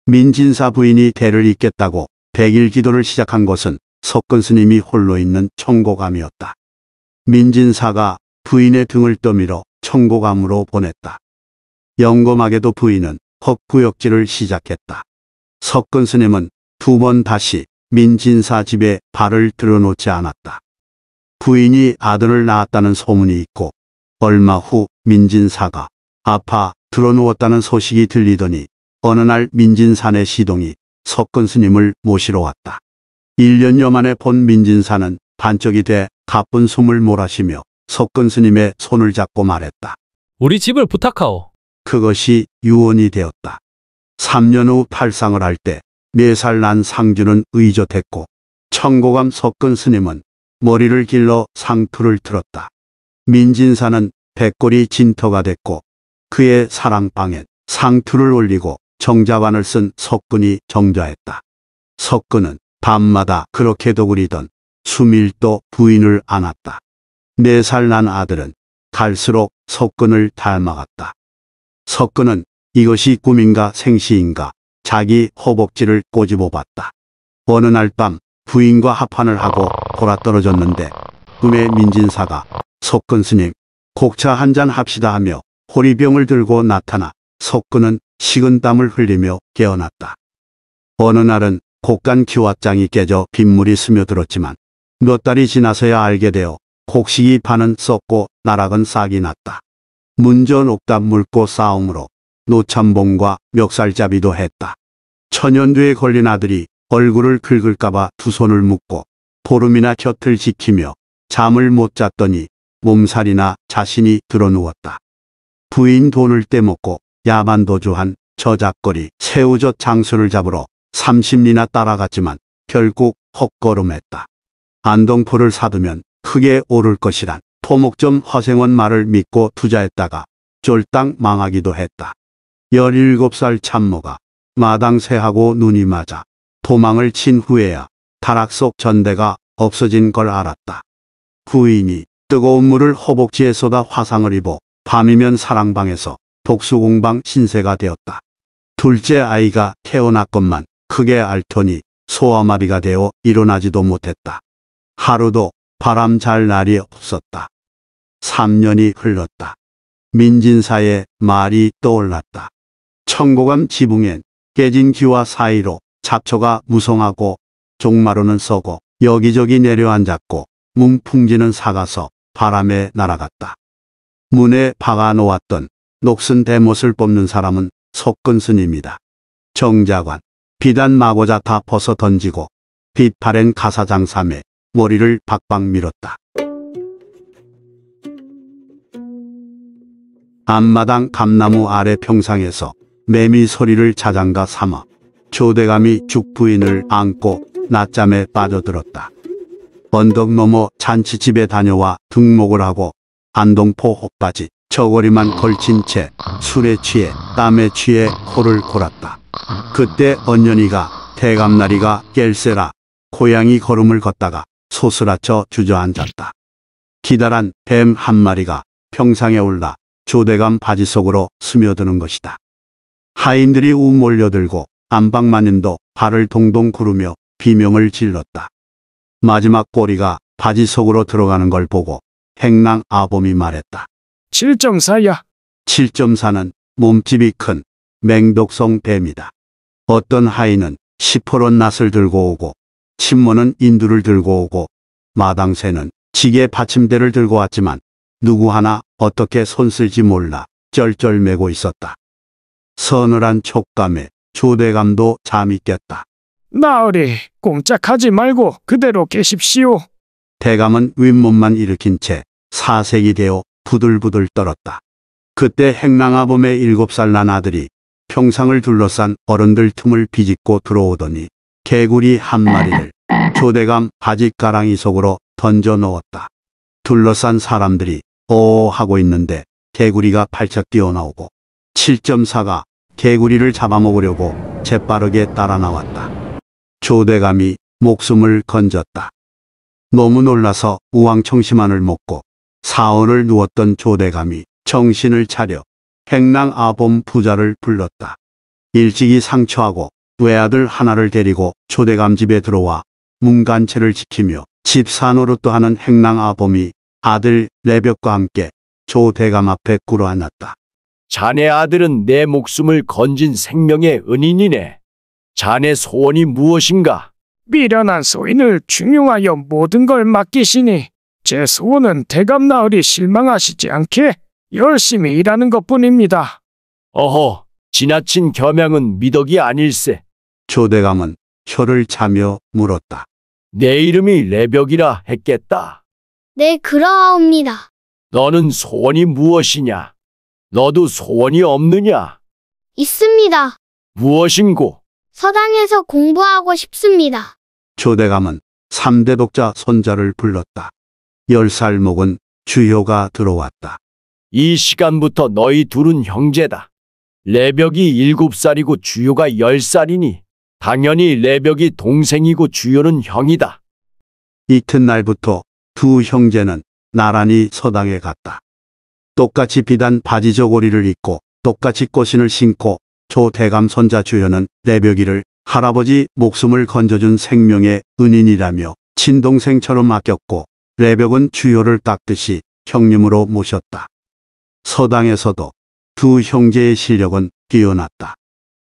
민진사 부인이 대를 잇겠다고 백일 기도를 시작한 것은 석근 스님이 홀로 있는 청고감이었다. 민진사가 부인의 등을 떠밀어 청고감으로 보냈다. 영검하게도 부인은 헛구역질을 시작했다. 석근스님은 두 번 다시 민진사 집에 발을 들여놓지 않았다. 부인이 아들을 낳았다는 소문이 있고 얼마 후 민진사가 아파 들어누웠다는 소식이 들리더니 어느 날 민진산의 시동이 석근스님을 모시러 왔다. 1년여 만에 본민진사는 반쪽이 돼 가쁜 숨을 몰아쉬며 석근스님의 손을 잡고 말했다. 우리 집을 부탁하오. 그것이 유언이 되었다. 3년 후팔상을할때4살난 상주는 의젓했고 청고감 석근 스님은 머리를 길러 상투를 틀었다. 민진사는 백골이 진터가 됐고 그의 사랑방엔 상투를 올리고 정자관을 쓴 석근이 정자했다. 석근은 밤마다 그렇게 도그리던 수밀도 부인을 안았다. 4살난 아들은 갈수록 석근을 닮아갔다. 석근은 이것이 꿈인가 생시인가 자기 허벅지를 꼬집어 봤다. 어느 날 밤 부인과 합판을 하고 돌아떨어졌는데 꿈에 민진사가 석근 스님 곡차 한 잔 합시다 하며 호리병을 들고 나타나 석근은 식은 땀을 흘리며 깨어났다. 어느 날은 곡간 기와장이 깨져 빗물이 스며들었지만 몇 달이 지나서야 알게 되어 곡식이 파는 썩고 나락은 싹이 났다. 문전옥답 물고 싸움으로 노참봉과 멱살잡이도 했다. 천연두에 걸린 아들이 얼굴을 긁을까봐 두 손을 묶고 보름이나 곁을 지키며 잠을 못 잤더니 몸살이나 자신이 드러누웠다. 부인 돈을 떼먹고 야만도주한 저작거리 새우젓 장수를 잡으러 30리나 따라갔지만 결국 헛걸음했다. 안동포를 사두면 크게 오를 것이란 토목점 허생원 말을 믿고 투자했다가 쫄딱 망하기도 했다. 17살 참모가 마당 새하고 눈이 맞아 도망을 친 후에야 타락 속 전대가 없어진 걸 알았다. 부인이 뜨거운 물을 허벅지에 쏟아 화상을 입어 밤이면 사랑방에서 독수공방 신세가 되었다. 둘째 아이가 태어났건만 크게 알더니 소아마비가 되어 일어나지도 못했다. 하루도 바람 잘 날이 없었다. 3년이 흘렀다. 민진사의 말이 떠올랐다. 청고감 지붕엔 깨진 기와 사이로 잡초가 무성하고 종마루는 썩어 여기저기 내려앉았고 문풍지는 사가서 바람에 날아갔다. 문에 박아 놓았던 녹슨 대못을 뽑는 사람은 석근 스님이다. 정자관, 비단 마고자 다 벗어 던지고 빛파랜 가사장삼에 머리를 박박 밀었다. 앞마당 감나무 아래 평상에서 매미 소리를 자장가 삼아 조대감이 죽부인을 안고 낮잠에 빠져들었다. 언덕 넘어 잔치집에 다녀와 등목을 하고 안동포 호빠지 저고리만 걸친 채 술에 취해 땀에 취해 코를 골았다. 그때 언년이가 대감나리가 깰세라 고양이 걸음을 걷다가 소스라쳐 주저앉았다. 기다란 뱀 한 마리가 평상에 올라 조대감 바지 속으로 스며드는 것이다. 하인들이 우 몰려들고 안방마님도 발을 동동 구르며 비명을 질렀다. 마지막 꼬리가 바지 속으로 들어가는 걸 보고 행랑 아범이 말했다. 7.4야. 7.4는 몸집이 큰 맹독성 뱀이다. 어떤 하인은 시퍼런 낫을 들고 오고 침모는 인두를 들고 오고 마당새는 지게 받침대를 들고 왔지만 누구 하나 어떻게 손쓸지 몰라 쩔쩔매고 있었다. 서늘한 촉감에 조대감도 잠이 깼다. 나으리 꼼짝하지 말고 그대로 계십시오. 대감은 윗몸만 일으킨 채 사색이 되어 부들부들 떨었다. 그때 행랑아범의 일곱 살 난 아들이 평상을 둘러싼 어른들 틈을 비집고 들어오더니 개구리 한 마리를 조대감 바짓가랑이 속으로 던져 넣었다. 둘러싼 사람들이 호 하고 있는데 개구리가 팔짝 뛰어나오고 7.4가 개구리를 잡아먹으려고 재빠르게 따라 나왔다. 조대감이 목숨을 건졌다. 너무 놀라서 우왕청심환을 먹고 사원을 누웠던 조대감이 정신을 차려 행랑 아범 부자를 불렀다. 일찍이 상처하고 외아들 하나를 데리고 조대감 집에 들어와 문간체를 지키며 집산으로 또 하는 행랑 아범이 아들 레벽과 함께 조대감 앞에 꿇어앉았다. 자네 아들은 내 목숨을 건진 생명의 은인이네. 자네 소원이 무엇인가? 미련한 소인을 중용하여 모든 걸 맡기시니 제 소원은 대감 나으리 실망하시지 않게 열심히 일하는 것뿐입니다. 어허, 지나친 겸양은 미덕이 아닐세. 조대감은 혀를 차며 물었다. 내 이름이 레벽이라 했겠다. 네, 그러옵니다 너는 소원이 무엇이냐? 너도 소원이 없느냐? 있습니다. 무엇인고? 서당에서 공부하고 싶습니다. 조대감은 3대 독자 손자를 불렀다. 열살 먹은 주효가 들어왔다. 이 시간부터 너희 둘은 형제다. 레벽이 일곱 살이고 주효가 열 살이니 당연히 레벽이 동생이고 주효는 형이다. 이튿날부터 두 형제는 나란히 서당에 갔다. 똑같이 비단 바지 저고리를 입고 똑같이 꽃신을 신고 조대감 손자 주연은 내벽이를 할아버지 목숨을 건져준 생명의 은인이라며 친동생처럼 아꼈고 레벽은 주요를 닦듯이 형님으로 모셨다. 서당에서도 두 형제의 실력은 뛰어났다.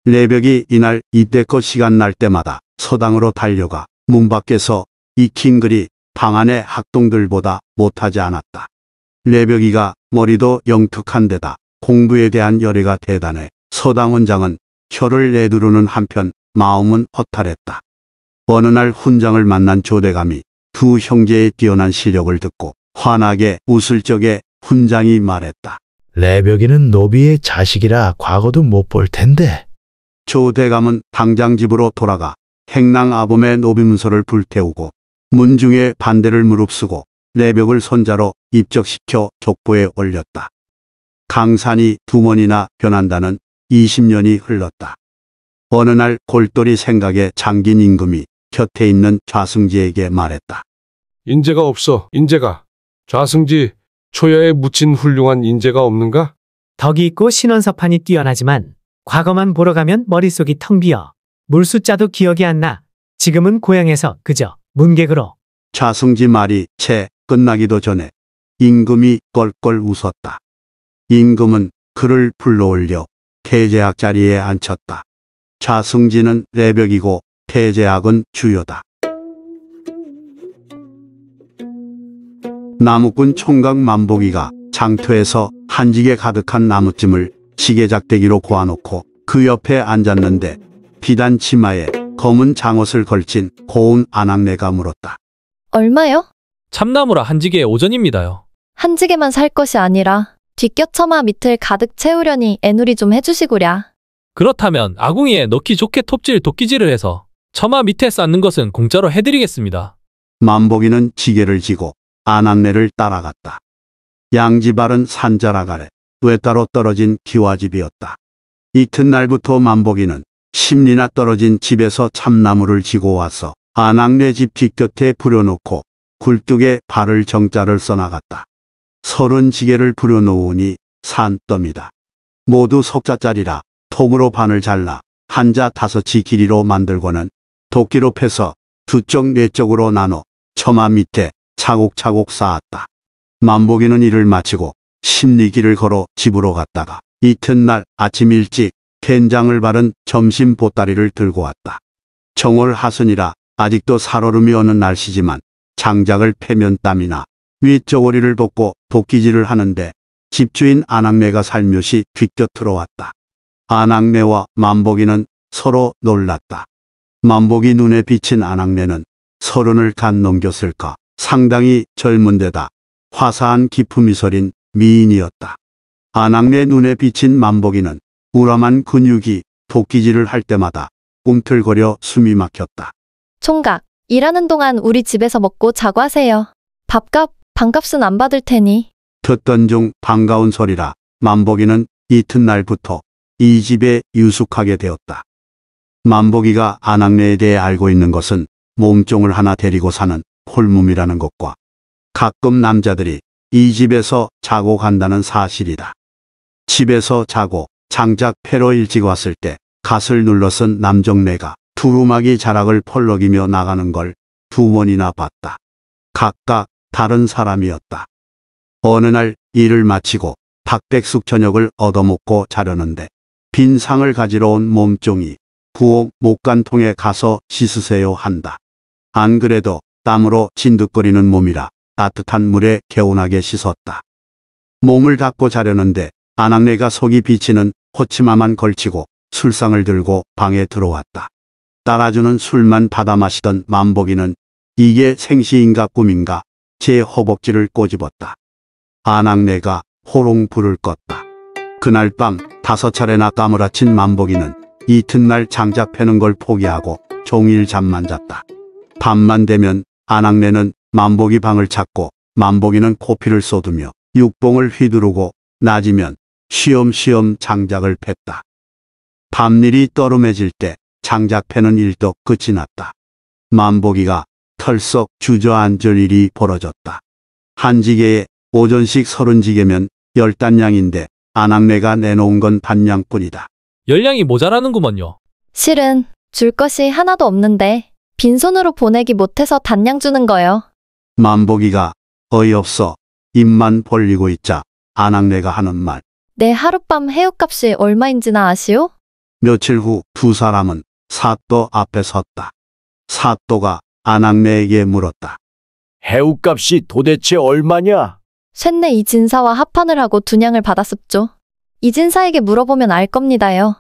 레벽이 이날 이때껏 시간 날 때마다 서당으로 달려가 문 밖에서 익힌 글이 방 안의 학동들보다 못하지 않았다. 레벽이가 머리도 영특한데다 공부에 대한 열의가 대단해 서당 원장은 혀를 내두르는 한편 마음은 허탈했다. 어느 날 훈장을 만난 조대감이 두 형제의 뛰어난 시력을 듣고 환하게 웃을 적에 훈장이 말했다. 레벽이는 노비의 자식이라 과거도 못 볼 텐데. 조대감은 당장 집으로 돌아가 행랑 아범의 노비문서를 불태우고 문중의 반대를 무릅쓰고 내벽을 손자로 입적시켜 족보에 올렸다. 강산이 두 번이나 변한다는 20년이 흘렀다. 어느 날 골똘히 생각에 잠긴 임금이 곁에 있는 좌승지에게 말했다. 인재가 없어, 인재가. 좌승지, 초야에 묻힌 훌륭한 인재가 없는가? 덕이 있고 신원서판이 뛰어나지만 과거만 보러 가면 머릿속이 텅 비어 물숫자도 기억이 안 나. 지금은 고향에서 그저 문객으로 좌승지 말이 채 끝나기도 전에 임금이 껄껄 웃었다. 임금은 그를 불러올려 태제학 자리에 앉혔다. 좌승지는 레벽이고 태제학은 주요다. 나무꾼 총각 만복이가 장터에서 한직에 가득한 나무찜을 시계작대기로 고아놓고 그 옆에 앉았는데 비단 치마에 검은 장옷을 걸친 고운 아낙네가 물었다. 얼마요? 참나무라 한지게 오전입니다요. 한 지게만 살 것이 아니라 뒷곁처마 밑을 가득 채우려니 애누리 좀 해주시구랴. 그렇다면 아궁이에 넣기 좋게 톱질 도끼질을 해서 처마 밑에 쌓는 것은 공짜로 해드리겠습니다. 만복이는 지게를 지고 아낙네를 따라갔다. 양지발은 산자락 아래 외따로 떨어진 기와집이었다. 이튿날부터 만복이는 십리나 떨어진 집에서 참나무를 지고 와서 안악내 집 뒷곁에 부려놓고 굴뚝에 발을 정자를 써나갔다. 서른 지게를 부려놓으니 산더미다. 모두 석자짜리라 톰으로 반을 잘라 한자 다섯이 길이로 만들고는 도끼로 패서 두 쪽 네쪽으로 나눠 처마 밑에 차곡차곡 쌓았다. 만복이는 일을 마치고 심리길을 걸어 집으로 갔다가 이튿날 아침 일찍 된장을 바른 점심 보따리를 들고 왔다. 정월 하순이라 아직도 살얼음이 오는 날씨지만 장작을 패면 땀이나 위쪽 고리를 벗고 도끼질을 하는데 집주인 안악매가 살며시 뒤곁으로 왔다. 안악매와 만복이는 서로 놀랐다. 만복이 눈에 비친 안악매는 서른을 간 넘겼을까 상당히 젊은데다 화사한 깊품이 서린 미인이었다. 안악매 눈에 비친 만복이는 우람한 근육이 도끼질을 할 때마다 꿈틀거려 숨이 막혔다. 총각, 일하는 동안 우리 집에서 먹고 자고 하세요. 밥값, 반값은 안 받을 테니. 듣던 중 반가운 소리라 만복이는 이튿날부터 이 집에 유숙하게 되었다. 만복이가 안학내에 대해 알고 있는 것은 몸종을 하나 데리고 사는 홀몸이라는 것과 가끔 남자들이 이 집에서 자고 간다는 사실이다. 집에서 자고 장작 패러 일찍 왔을 때 갓을 눌러쓴 남정네가 두루마기 자락을 펄럭이며 나가는 걸 두 번이나 봤다. 각각 다른 사람이었다. 어느 날 일을 마치고 박백숙 저녁을 얻어먹고 자려는데 빈 상을 가지러 온 몸종이 부엌 목간통에 가서 씻으세요 한다. 안 그래도 땀으로 진득거리는 몸이라 따뜻한 물에 개운하게 씻었다. 몸을 닦고 자려는데 아낙네가 속이 비치는 호치마만 걸치고 술상을 들고 방에 들어왔다. 따라주는 술만 받아 마시던 만복이는 이게 생시인가 꿈인가 제 허벅지를 꼬집었다. 아낙내가 호롱 불을 껐다. 그날 밤 다섯 차례나 까무라친 만복이는 이튿날 장자 패는 걸 포기하고 종일 잠만 잤다. 밤만 되면 아낙내는 만복이 방을 찾고 만복이는 코피를 쏟으며 육봉을 휘두르고 낮이면 시험시험 장작을 팼다. 밤일이 떠름해질 때 장작 패는 일도 끝이 그 났다. 만보기가 털썩 주저앉을 일이 벌어졌다. 한 지게에 오전식 서른 지게면 열 단량인데 안악내가 내놓은 건단량뿐이다 열량이 모자라는구먼요. 실은 줄 것이 하나도 없는데 빈손으로 보내기 못해서 단냥 주는 거요. 만보기가 어이없어 입만 벌리고 있자 안악내가 하는 말. 내 하룻밤 해요값이 얼마인지나 아시오? 며칠 후 두 사람은 사또 앞에 섰다. 사또가 아낙네에게 물었다. 해우값이 도대체 얼마냐? 쇳네 이진사와 합판을 하고 두냥을 받았습죠. 이진사에게 물어보면 알 겁니다요.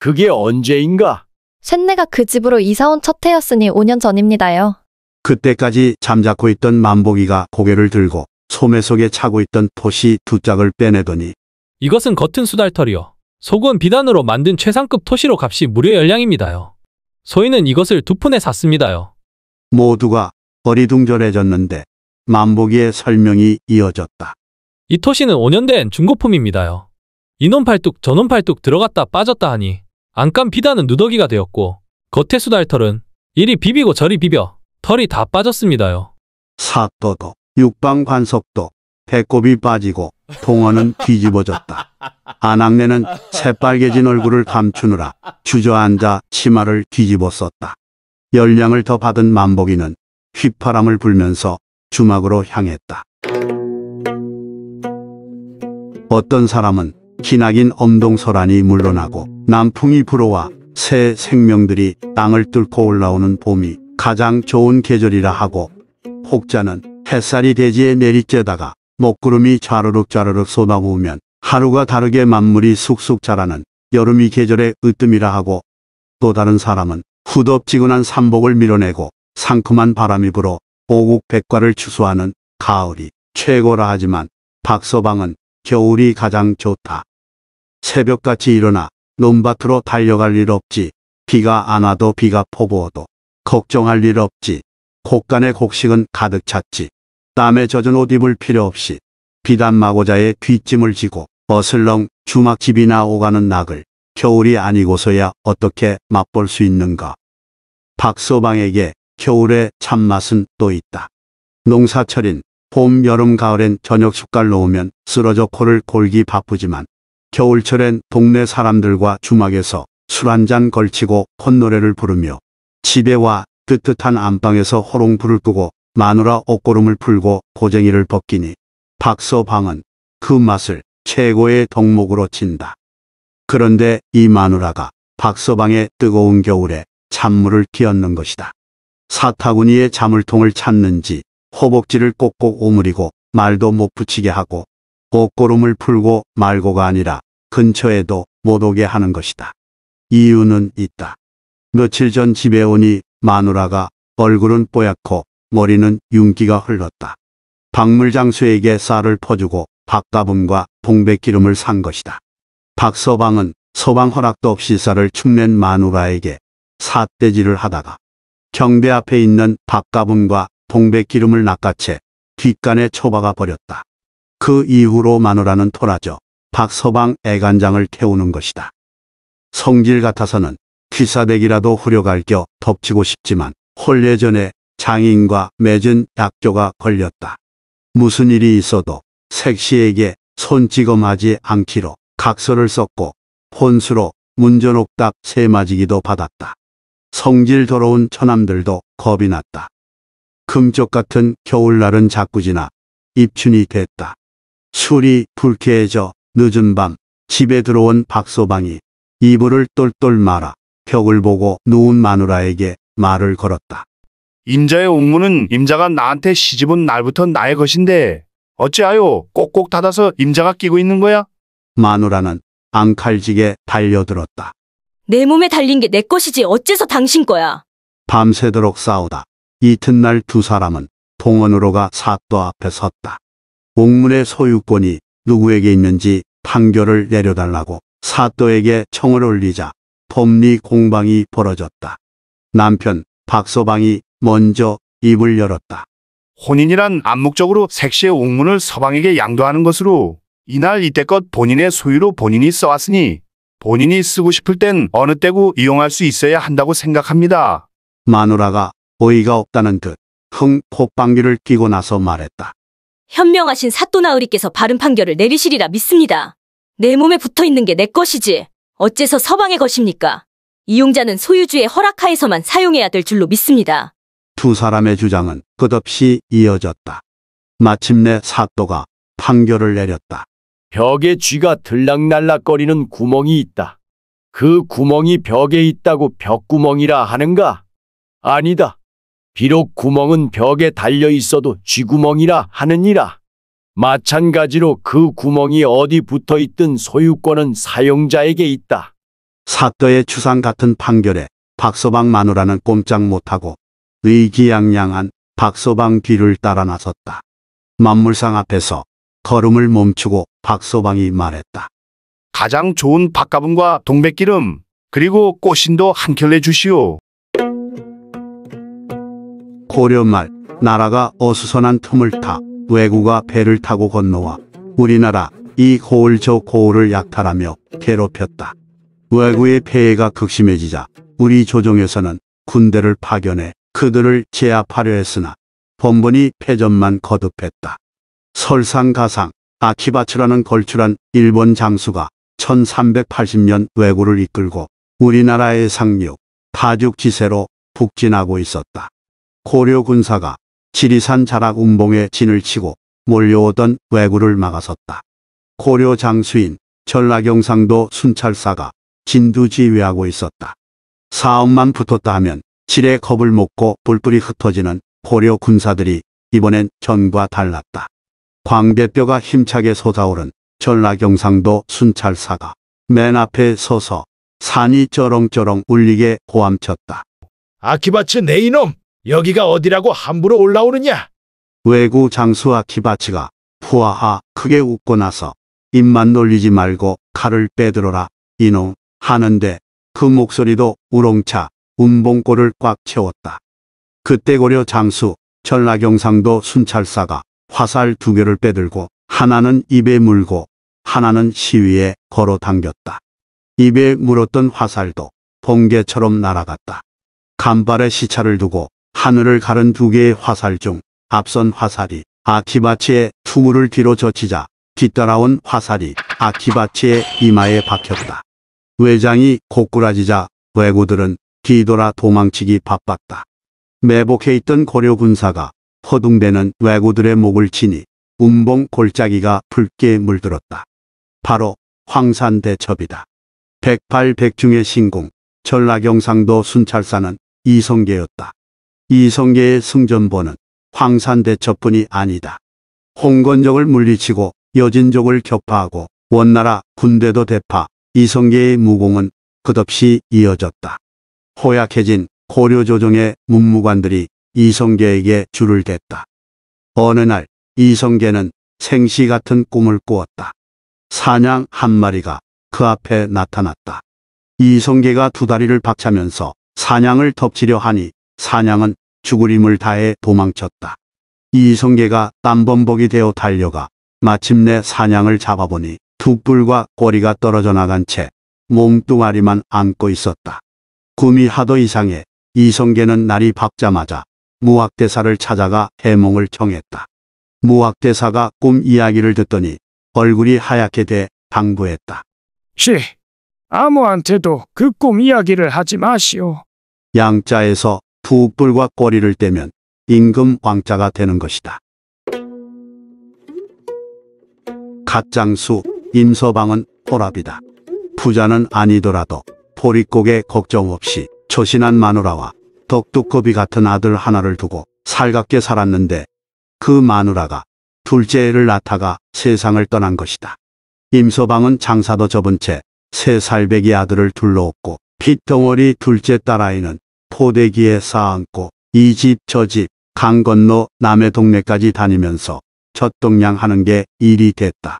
그게 언제인가? 쇳네가그 집으로 이사온 첫 해였으니 5년 전입니다요. 그때까지 잠자코 있던 만복이가 고개를 들고 소매 속에 차고 있던 포시 두 짝을 빼내더니 이것은 겉은 수달털이요. 속은 비단으로 만든 최상급 토시로 값이 무려 열량입니다요. 소인은 이것을 두 푼에 샀습니다요. 모두가 어리둥절해졌는데 만보기의 설명이 이어졌다. 이 토시는 5년 된 중고품입니다요. 이놈 팔뚝 저놈 팔뚝 들어갔다 빠졌다 하니 안감 비단은 누더기가 되었고 겉의 수달털은 이리 비비고 저리 비벼 털이 다 빠졌습니다요. 사또도 육방관석도 배꼽이 빠지고 동원은 <laughs> 뒤집어졌다. 안학내는 새빨개진 얼굴을 감추느라 주저앉아 치마를 뒤집어 썼다. 열량을 더 받은 만복이는 휘파람을 불면서 주막으로 향했다. 어떤 사람은 기나긴 엄동설안이 물러나고 남풍이 불어와 새 생명들이 땅을 뚫고 올라오는 봄이 가장 좋은 계절이라 하고 혹자는 햇살이 대지에 내리쬐다가 먹구름이 자르륵자르륵 쏟아부으면 하루가 다르게 만물이 쑥쑥 자라는 여름이 계절의 으뜸이라 하고 또 다른 사람은 후덥지근한 산복을 밀어내고 상큼한 바람이 불어 오국백과를 추수하는 가을이 최고라 하지만 박서방은 겨울이 가장 좋다. 새벽같이 일어나 논밭으로 달려갈 일 없지. 비가 안 와도 비가 퍼부어도 걱정할 일 없지. 곡간에 곡식은 가득 찼지. 땀에 젖은 옷 입을 필요 없이 비단 마고자의 뒷짐을 지고 어슬렁 주막집이나 오가는 낙을 겨울이 아니고서야 어떻게 맛볼 수 있는가. 박서방에게 겨울의 참맛은 또 있다. 농사철인 봄, 여름, 가을엔 저녁 숟갈 놓으면 쓰러져 코를 골기 바쁘지만 겨울철엔 동네 사람들과 주막에서 술 한 잔 걸치고 콧노래를 부르며 집에 와 뜨뜻한 안방에서 호롱불을 끄고 마누라 옷고름을 풀고 고쟁이를 벗기니 박서방은 그 맛을 최고의 덕목으로 친다. 그런데 이 마누라가 박서방의 뜨거운 겨울에 찬물을 끼얹는 것이다. 사타구니의 자물통을 찾는지 허벅지를 꼭꼭 오므리고 말도 못 붙이게 하고 옷고름을 풀고 말고가 아니라 근처에도 못 오게 하는 것이다. 이유는 있다. 며칠 전 집에 오니 마누라가 얼굴은 뽀얗고 머리는 윤기가 흘렀다. 박물장수에게 쌀을 퍼주고 박가분과 동백기름을 산 것이다. 박서방은 서방 허락도 없이 쌀을 축낸 마누라에게 사대질을 하다가 경배 앞에 있는 박가분과 동백기름을 낚아채 뒷간에 초박아 버렸다. 그 이후로 마누라는 토라져 박서방 애간장을 태우는 것이다. 성질 같아서는 귀사대기라도 후려갈 겨 덮치고 싶지만 홀례전에 장인과 맺은 약조가 걸렸다. 무슨 일이 있어도 색시에게 손찌검하지 않기로 각서를 썼고 혼수로 문전옥답 세마지기도 받았다. 성질 더러운 처남들도 겁이 났다. 금쪽 같은 겨울날은 자꾸 지나 입춘이 됐다. 술이 불쾌해져 늦은 밤 집에 들어온 박소방이 이불을 똘똘 말아 벽을 보고 누운 마누라에게 말을 걸었다. 임자의 옥문은 임자가 나한테 시집온 날부터 나의 것인데 어찌하여 꼭꼭 닫아서 임자가 끼고 있는 거야? 마누라는 앙칼지게 달려들었다. 내 몸에 달린 게 내 것이지 어째서 당신 거야? 밤새도록 싸우다 이튿날 두 사람은 동원으로가 사또 앞에 섰다. 옥문의 소유권이 누구에게 있는지 판결을 내려달라고 사또에게 청을 올리자 법리 공방이 벌어졌다. 남편 박서방이 먼저 입을 열었다. 혼인이란 암묵적으로 색시의 옥문을 서방에게 양도하는 것으로 이날 이때껏 본인의 소유로 본인이 써왔으니 본인이 쓰고 싶을 땐 어느 때고 이용할 수 있어야 한다고 생각합니다. 마누라가 어이가 없다는 듯 흥 콧방귀를 끼고 나서 말했다. 현명하신 사또나으리께서 바른 판결을 내리시리라 믿습니다. 내 몸에 붙어 있는 게 내 것이지 어째서 서방의 것입니까? 이용자는 소유주의 허락하에서만 사용해야 될 줄로 믿습니다. 두 사람의 주장은 끝없이 이어졌다. 마침내 사또가 판결을 내렸다. 벽에 쥐가 들락날락거리는 구멍이 있다. 그 구멍이 벽에 있다고 벽구멍이라 하는가? 아니다. 비록 구멍은 벽에 달려 있어도 쥐구멍이라 하느니라. 마찬가지로 그 구멍이 어디 붙어 있든 소유권은 사용자에게 있다. 사또의 추상 같은 판결에 박서방 마누라는 꼼짝 못하고 의기양양한 박소방 뒤를 따라 나섰다. 만물상 앞에서 걸음을 멈추고 박소방이 말했다. 가장 좋은 박가분과 동백기름 그리고 꽃신도 한 켤레 주시오. 고려말 나라가 어수선한 틈을 타 외구가 배를 타고 건너와 우리나라 이 고을 저 고을을 약탈하며 괴롭혔다. 외구의 폐해가 극심해지자 우리 조정에서는 군대를 파견해 그들을 제압하려 했으나 번번이 패전만 거듭했다. 설상가상 아키바츠라는 걸출한 일본 장수가 1380년 왜구를 이끌고 우리나라의 상륙, 파죽지세로 북진하고 있었다. 고려 군사가 지리산 자락 운봉에 진을 치고 몰려오던 왜구를 막아섰다. 고려 장수인 전라경상도 순찰사가 진두지휘하고 있었다. 사업만 붙었다 하면 칠의 겁을 먹고 뿔뿔이 흩어지는 고려 군사들이 이번엔 전과 달랐다. 광대뼈가 힘차게 솟아오른 전라경상도 순찰사가 맨 앞에 서서 산이 쩌렁쩌렁 울리게 고함쳤다. 아키바츠 내 이놈! 여기가 어디라고 함부로 올라오느냐? 외구 장수 아키바츠가 푸아하 크게 웃고 나서 입만 놀리지 말고 칼을 빼들어라 이놈 하는데 그 목소리도 우렁차 운봉골을 꽉 채웠다. 그때 고려 장수 전라경상도 순찰사가 화살 두 개를 빼들고 하나는 입에 물고 하나는 시위에 걸어 당겼다. 입에 물었던 화살도 번개처럼 날아갔다. 간발의 시차를 두고 하늘을 가른 두 개의 화살 중 앞선 화살이 아키바치의 투구를 뒤로 젖히자 뒤따라온 화살이 아키바치의 이마에 박혔다. 외장이 고꾸라지자 왜구들은 기도라 도망치기 바빴다. 매복해 있던 고려 군사가 허둥대는 왜구들의 목을 치니 운봉 골짜기가 붉게 물들었다. 바로 황산대첩이다. 1 0백중의 신공, 전라경상도 순찰사는 이성계였다. 이성계의 승전보는 황산대첩뿐이 아니다. 홍건적을 물리치고 여진족을 격파하고 원나라 군대도 대파 이성계의 무공은 끝없이 이어졌다. 호약해진 고려조정의 문무관들이 이성계에게 줄을 댔다. 어느 날 이성계는 생시 같은 꿈을 꾸었다. 사냥 한 마리가 그 앞에 나타났다. 이성계가 두 다리를 박차면서 사냥을 덮치려 하니 사냥은 죽을 힘을 다해 도망쳤다. 이성계가 땀범벅이 되어 달려가 마침내 사냥을 잡아보니 두뿔과 꼬리가 떨어져 나간 채 몸뚱아리만 안고 있었다. 꿈이 하도 이상해 이성계는 날이 밝자마자 무학대사를 찾아가 해몽을 청했다. 무학대사가 꿈 이야기를 듣더니 얼굴이 하얗게 돼 당부했다. 시, 아무한테도 그 꿈 이야기를 하지 마시오. 양자에서 두 뿔과 꼬리를 떼면 임금 왕자가 되는 것이다. 갓장수 임서방은 호랍이다. 부자는 아니더라도 보릿고개 걱정 없이 초신한 마누라와 덕두꺼비 같은 아들 하나를 두고 살갑게 살았는데 그 마누라가 둘째 애를 낳다가 세상을 떠난 것이다. 임서방은 장사도 접은 채 세 살배기 아들을 둘러엎고 핏덩어리 둘째 딸아이는 포대기에 쌓아앉고 이 집 저 집 강 건너 남의 동네까지 다니면서 젖동량하는 게 일이 됐다.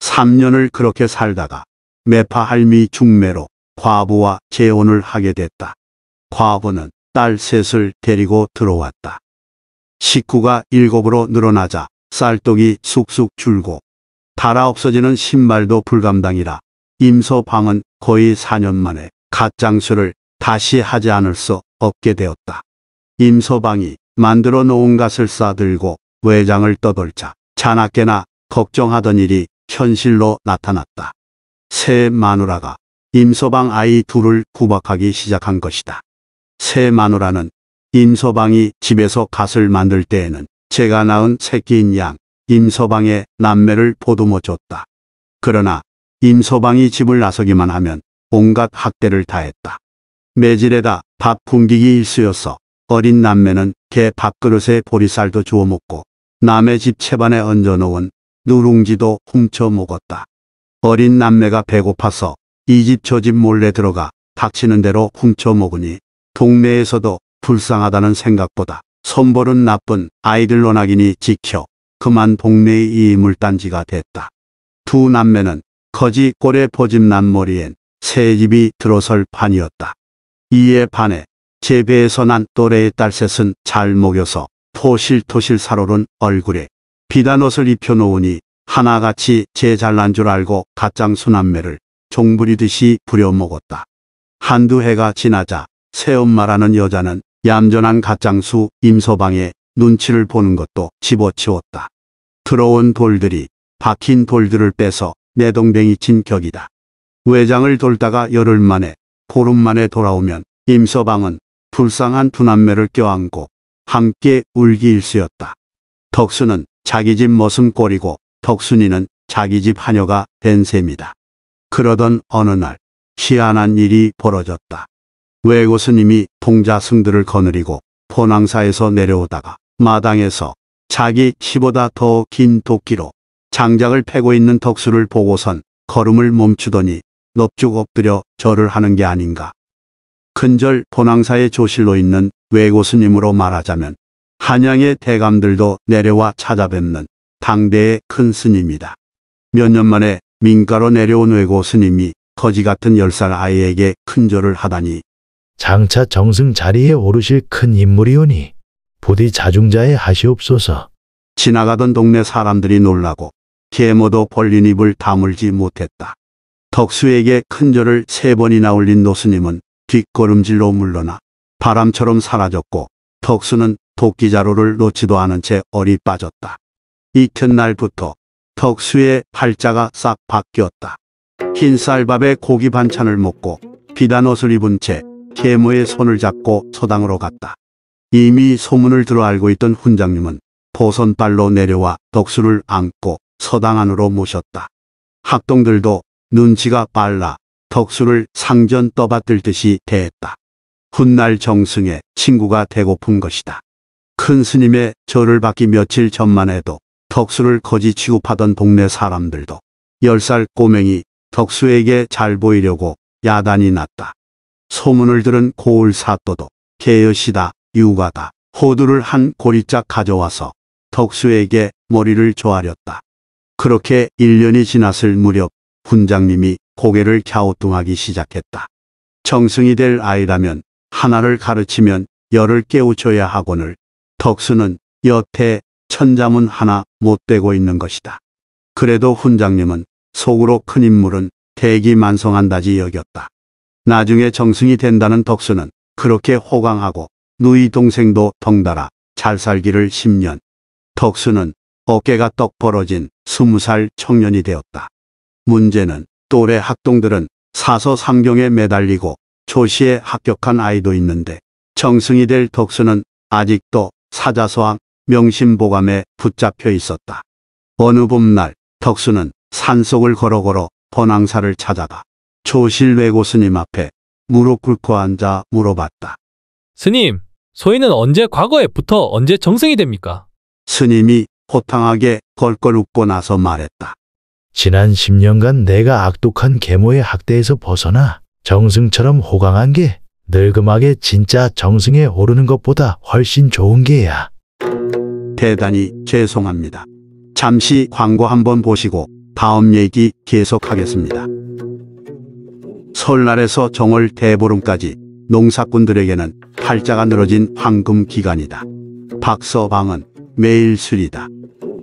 3년을 그렇게 살다가 매파 할미 중매로 과부와 재혼을 하게 됐다. 과부는 딸 셋을 데리고 들어왔다. 식구가 일곱으로 늘어나자 쌀떡이 쑥쑥 줄고 달아 없어지는 신발도 불감당이라 임서방은 거의 4년 만에 갓장수를 다시 하지 않을 수 없게 되었다. 임서방이 만들어 놓은 갓을 싸들고 외장을 떠돌자 자나깨나 걱정하던 일이 현실로 나타났다. 새 마누라가 임서방 아이 둘을 구박하기 시작한 것이다. 새 마누라는 임서방이 집에서 갓을 만들 때에는 제가 낳은 새끼인 양 임서방의 남매를 보듬어 줬다. 그러나 임서방이 집을 나서기만 하면 온갖 학대를 다했다. 매질에다 밥 굶기기 일쑤였어 어린 남매는 개 밥그릇에 보리쌀도 주워 먹고 남의 집 채반에 얹어 놓은 누룽지도 훔쳐 먹었다. 어린 남매가 배고파서 이집저집 몰래 들어가 닥치는 대로 훔쳐 먹으니 동네에서도 불쌍하다는 생각보다 손벌은 나쁜 아이들 원하기니 지켜 그만 동네의 이물단지가 됐다. 두 남매는 거지 꼴의 보집난 머리엔 새 집이 들어설 판이었다. 이에 반해 재배에서 난 또래의 딸셋은 잘 먹여서 토실토실 살오른 얼굴에 비단 옷을 입혀놓으니 하나같이 제 잘난 줄 알고 가장 수남매를 종부리듯이 부려먹었다. 한두 해가 지나자 새엄마라는 여자는 얌전한 가장수 임서방의 눈치를 보는 것도 집어치웠다. 들어온 돌들이 박힌 돌들을 빼서 내동댕이 친 격이다. 외장을 돌다가 열흘 만에 보름 만에 돌아오면 임서방은 불쌍한 두 남매를 껴안고 함께 울기 일쑤였다. 덕수는 자기 집 머슴 꼬리고 덕순이는 자기 집 하녀가 된 셈이다. 그러던 어느 날 희한한 일이 벌어졌다. 외고 스님이 동자 승들을 거느리고 포항사에서 내려오다가 마당에서 자기 키보다 더 긴 도끼로 장작을 패고 있는 덕수를 보고선 걸음을 멈추더니 넙죽 엎드려 절을 하는 게 아닌가. 큰절 본왕사의 조실로 있는 외고 스님으로 말하자면 한양의 대감들도 내려와 찾아뵙는 당대의 큰 스님이다. 몇 년 만에 민가로 내려온 외고 스님이 터지 같은 열 살 아이에게 큰 절을 하다니 장차 정승 자리에 오르실 큰 인물이오니 부디 자중자에 하시옵소서. 지나가던 동네 사람들이 놀라고 개모도 벌린 입을 다물지 못했다. 덕수에게 큰 절을 세 번이나 올린 노스님은 뒷걸음질로 물러나 바람처럼 사라졌고 덕수는 도끼자루를 놓지도 않은 채 얼이 빠졌다. 이튿날부터 덕수의 팔자가 싹 바뀌었다. 흰쌀밥에 고기 반찬을 먹고 비단 옷을 입은 채 계모의 손을 잡고 서당으로 갔다. 이미 소문을 들어 알고 있던 훈장님은 보선발로 내려와 덕수를 안고 서당 안으로 모셨다. 학동들도 눈치가 빨라 덕수를 상전 떠받들 듯이 대했다. 훗날 정승의 친구가 되고픈 것이다. 큰 스님의 절을 받기 며칠 전만 해도 덕수를 거지 취급하던 동네 사람들도 10살 꼬맹이 덕수에게 잘 보이려고 야단이 났다. 소문을 들은 고을 사또도 개여시다, 유가다, 호두를 한 고리짝 가져와서 덕수에게 머리를 조아렸다. 그렇게 1년이 지났을 무렵 훈장님이 고개를 갸우뚱하기 시작했다. 정승이 될 아이라면 하나를 가르치면 열을 깨우쳐야 하거늘 덕수는 여태 천자문 하나 못 되고 있는 것이다. 그래도 훈장님은 속으로 큰 인물은 대기만성한다지 여겼다. 나중에 정승이 된다는 덕수는 그렇게 호강하고 누이 동생도 덩달아 잘 살기를 10년. 덕수는 어깨가 떡 벌어진 20살 청년이 되었다. 문제는 또래 학동들은 사서 삼경에 매달리고 초시에 합격한 아이도 있는데 정승이 될 덕수는 아직도 사자서왕 명심보감에 붙잡혀 있었다. 어느 봄날 덕수는 산속을 걸어걸어 번왕사를 찾아가 조실 외고 스님 앞에 무릎 꿇고 앉아 물어봤다. 스님, 소인은 언제 과거에부터 언제 정승이 됩니까? 스님이 호탕하게 걸걸 웃고 나서 말했다. 지난 10년간 내가 악독한 계모의 학대에서 벗어나 정승처럼 호강한 게 늙음하게 진짜 정승에 오르는 것보다 훨씬 좋은 게야. 대단히 죄송합니다. 잠시 광고 한번 보시고 다음 얘기 계속하겠습니다. 설날에서 정월 대보름까지 농사꾼들에게는 팔자가 늘어진 황금 기간이다. 박서방은 매일 술이다.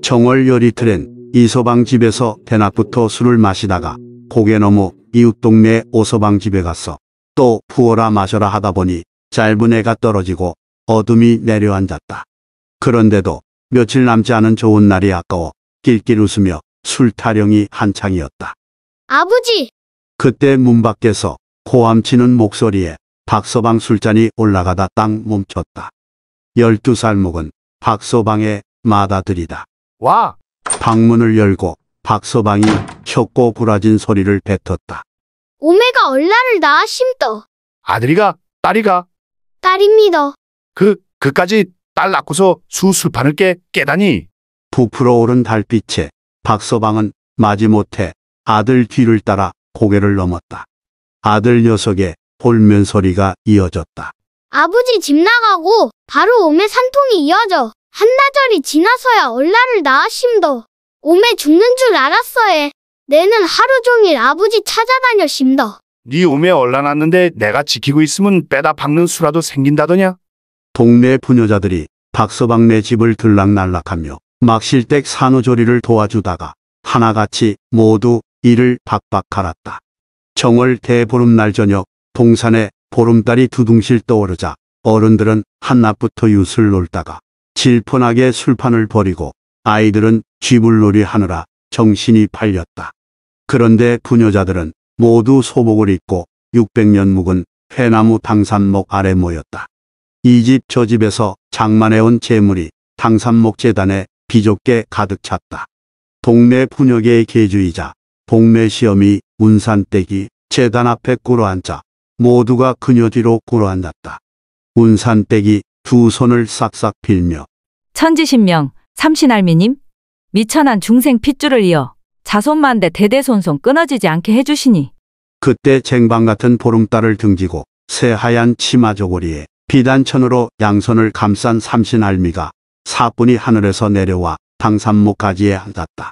정월 요리틀엔 이서방 집에서 대낮부터 술을 마시다가 고개 넘어 이웃 동네 오서방 집에 갔어. 또 부어라 마셔라 하다 보니 짧은 해가 떨어지고 어둠이 내려앉았다. 그런데도 며칠 남지 않은 좋은 날이 아까워 낄낄 웃으며 술 타령이 한창이었다. 아버지! 그때 문 밖에서 고함치는 목소리에 박서방 술잔이 올라가다 딱 멈췄다. 열두 살묵은 박서방의 마다들이다. 와! 방문을 열고 박서방이 혀고 구라진 소리를 뱉었다. 오메가 얼라를 낳아 심떠. 아들이가? 딸이가? 딸입니다. 그, 그까지 딸 낳고서 수술판을 깨 깨다니. 부풀어 오른 달빛에 박서방은 마지못해 아들 뒤를 따라 고개를 넘었다. 아들 녀석의 볼면 소리가 이어졌다. 아버지 집 나가고 바로 오메 산통이 이어져 한나절이 지나서야 얼라를 낳으심도 오메 죽는 줄 알았어에 내는 하루 종일 아버지 찾아다녀심도네 오메 얼라 났는데 내가 지키고 있으면 빼다 박는 수라도 생긴다더냐? 동네 부녀자들이 박서방네 집을 들락날락하며 막실댁 산후조리를 도와주다가 하나같이 모두 이를 박박 갈았다. 정월 대보름날 저녁 동산에 보름달이 두둥실 떠오르자 어른들은 한낮부터 유술 놀다가 질펀하게 술판을 벌이고 아이들은 쥐불놀이 하느라 정신이 팔렸다. 그런데 부녀자들은 모두 소복을 입고 600년 묵은 회나무 당산목 아래 모였다. 이집저 집에서 장만해온 재물이 당산목 재단에 비좁게 가득 찼다. 동네 분역의 계주이자 동네 시험이 운산댁이 재단 앞에 꿇어앉아 모두가 그녀 뒤로 꿇어앉았다. 운산댁이 두 손을 싹싹 빌며 천지신명 삼신할미님 미천한 중생 핏줄을 이어 자손만대 대대손손 끊어지지 않게 해주시니 그때 쟁반 같은 보름달을 등지고 새하얀 치마 저고리에 비단천으로 양손을 감싼 삼신할미가 사뿐히 하늘에서 내려와 당산목 까지에 앉았다.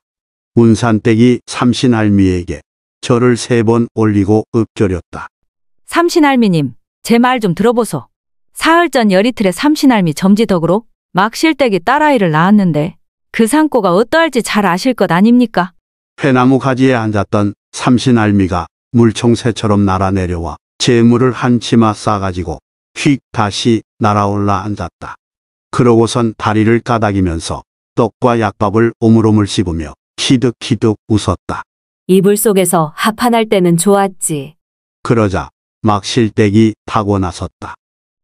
운산댁이 삼신할미에게 절을 세 번 올리고 읊조렸다. 삼신할미님, 제 말 좀 들어보소. 사흘 전 여리틀에 삼신할미 점지덕으로 막실댁이 딸아이를 낳았는데 그 상고가 어떠할지 잘 아실 것 아닙니까? 회나무 가지에 앉았던 삼신알미가 물총새처럼 날아 내려와 재물을 한 치마 싸가지고 휙 다시 날아올라 앉았다. 그러고선 다리를 까닥이면서 떡과 약밥을 오물오물 씹으며 키득키득 웃었다. 이불 속에서 하판할 때는 좋았지. 그러자 막 실댁이 타고 나섰다.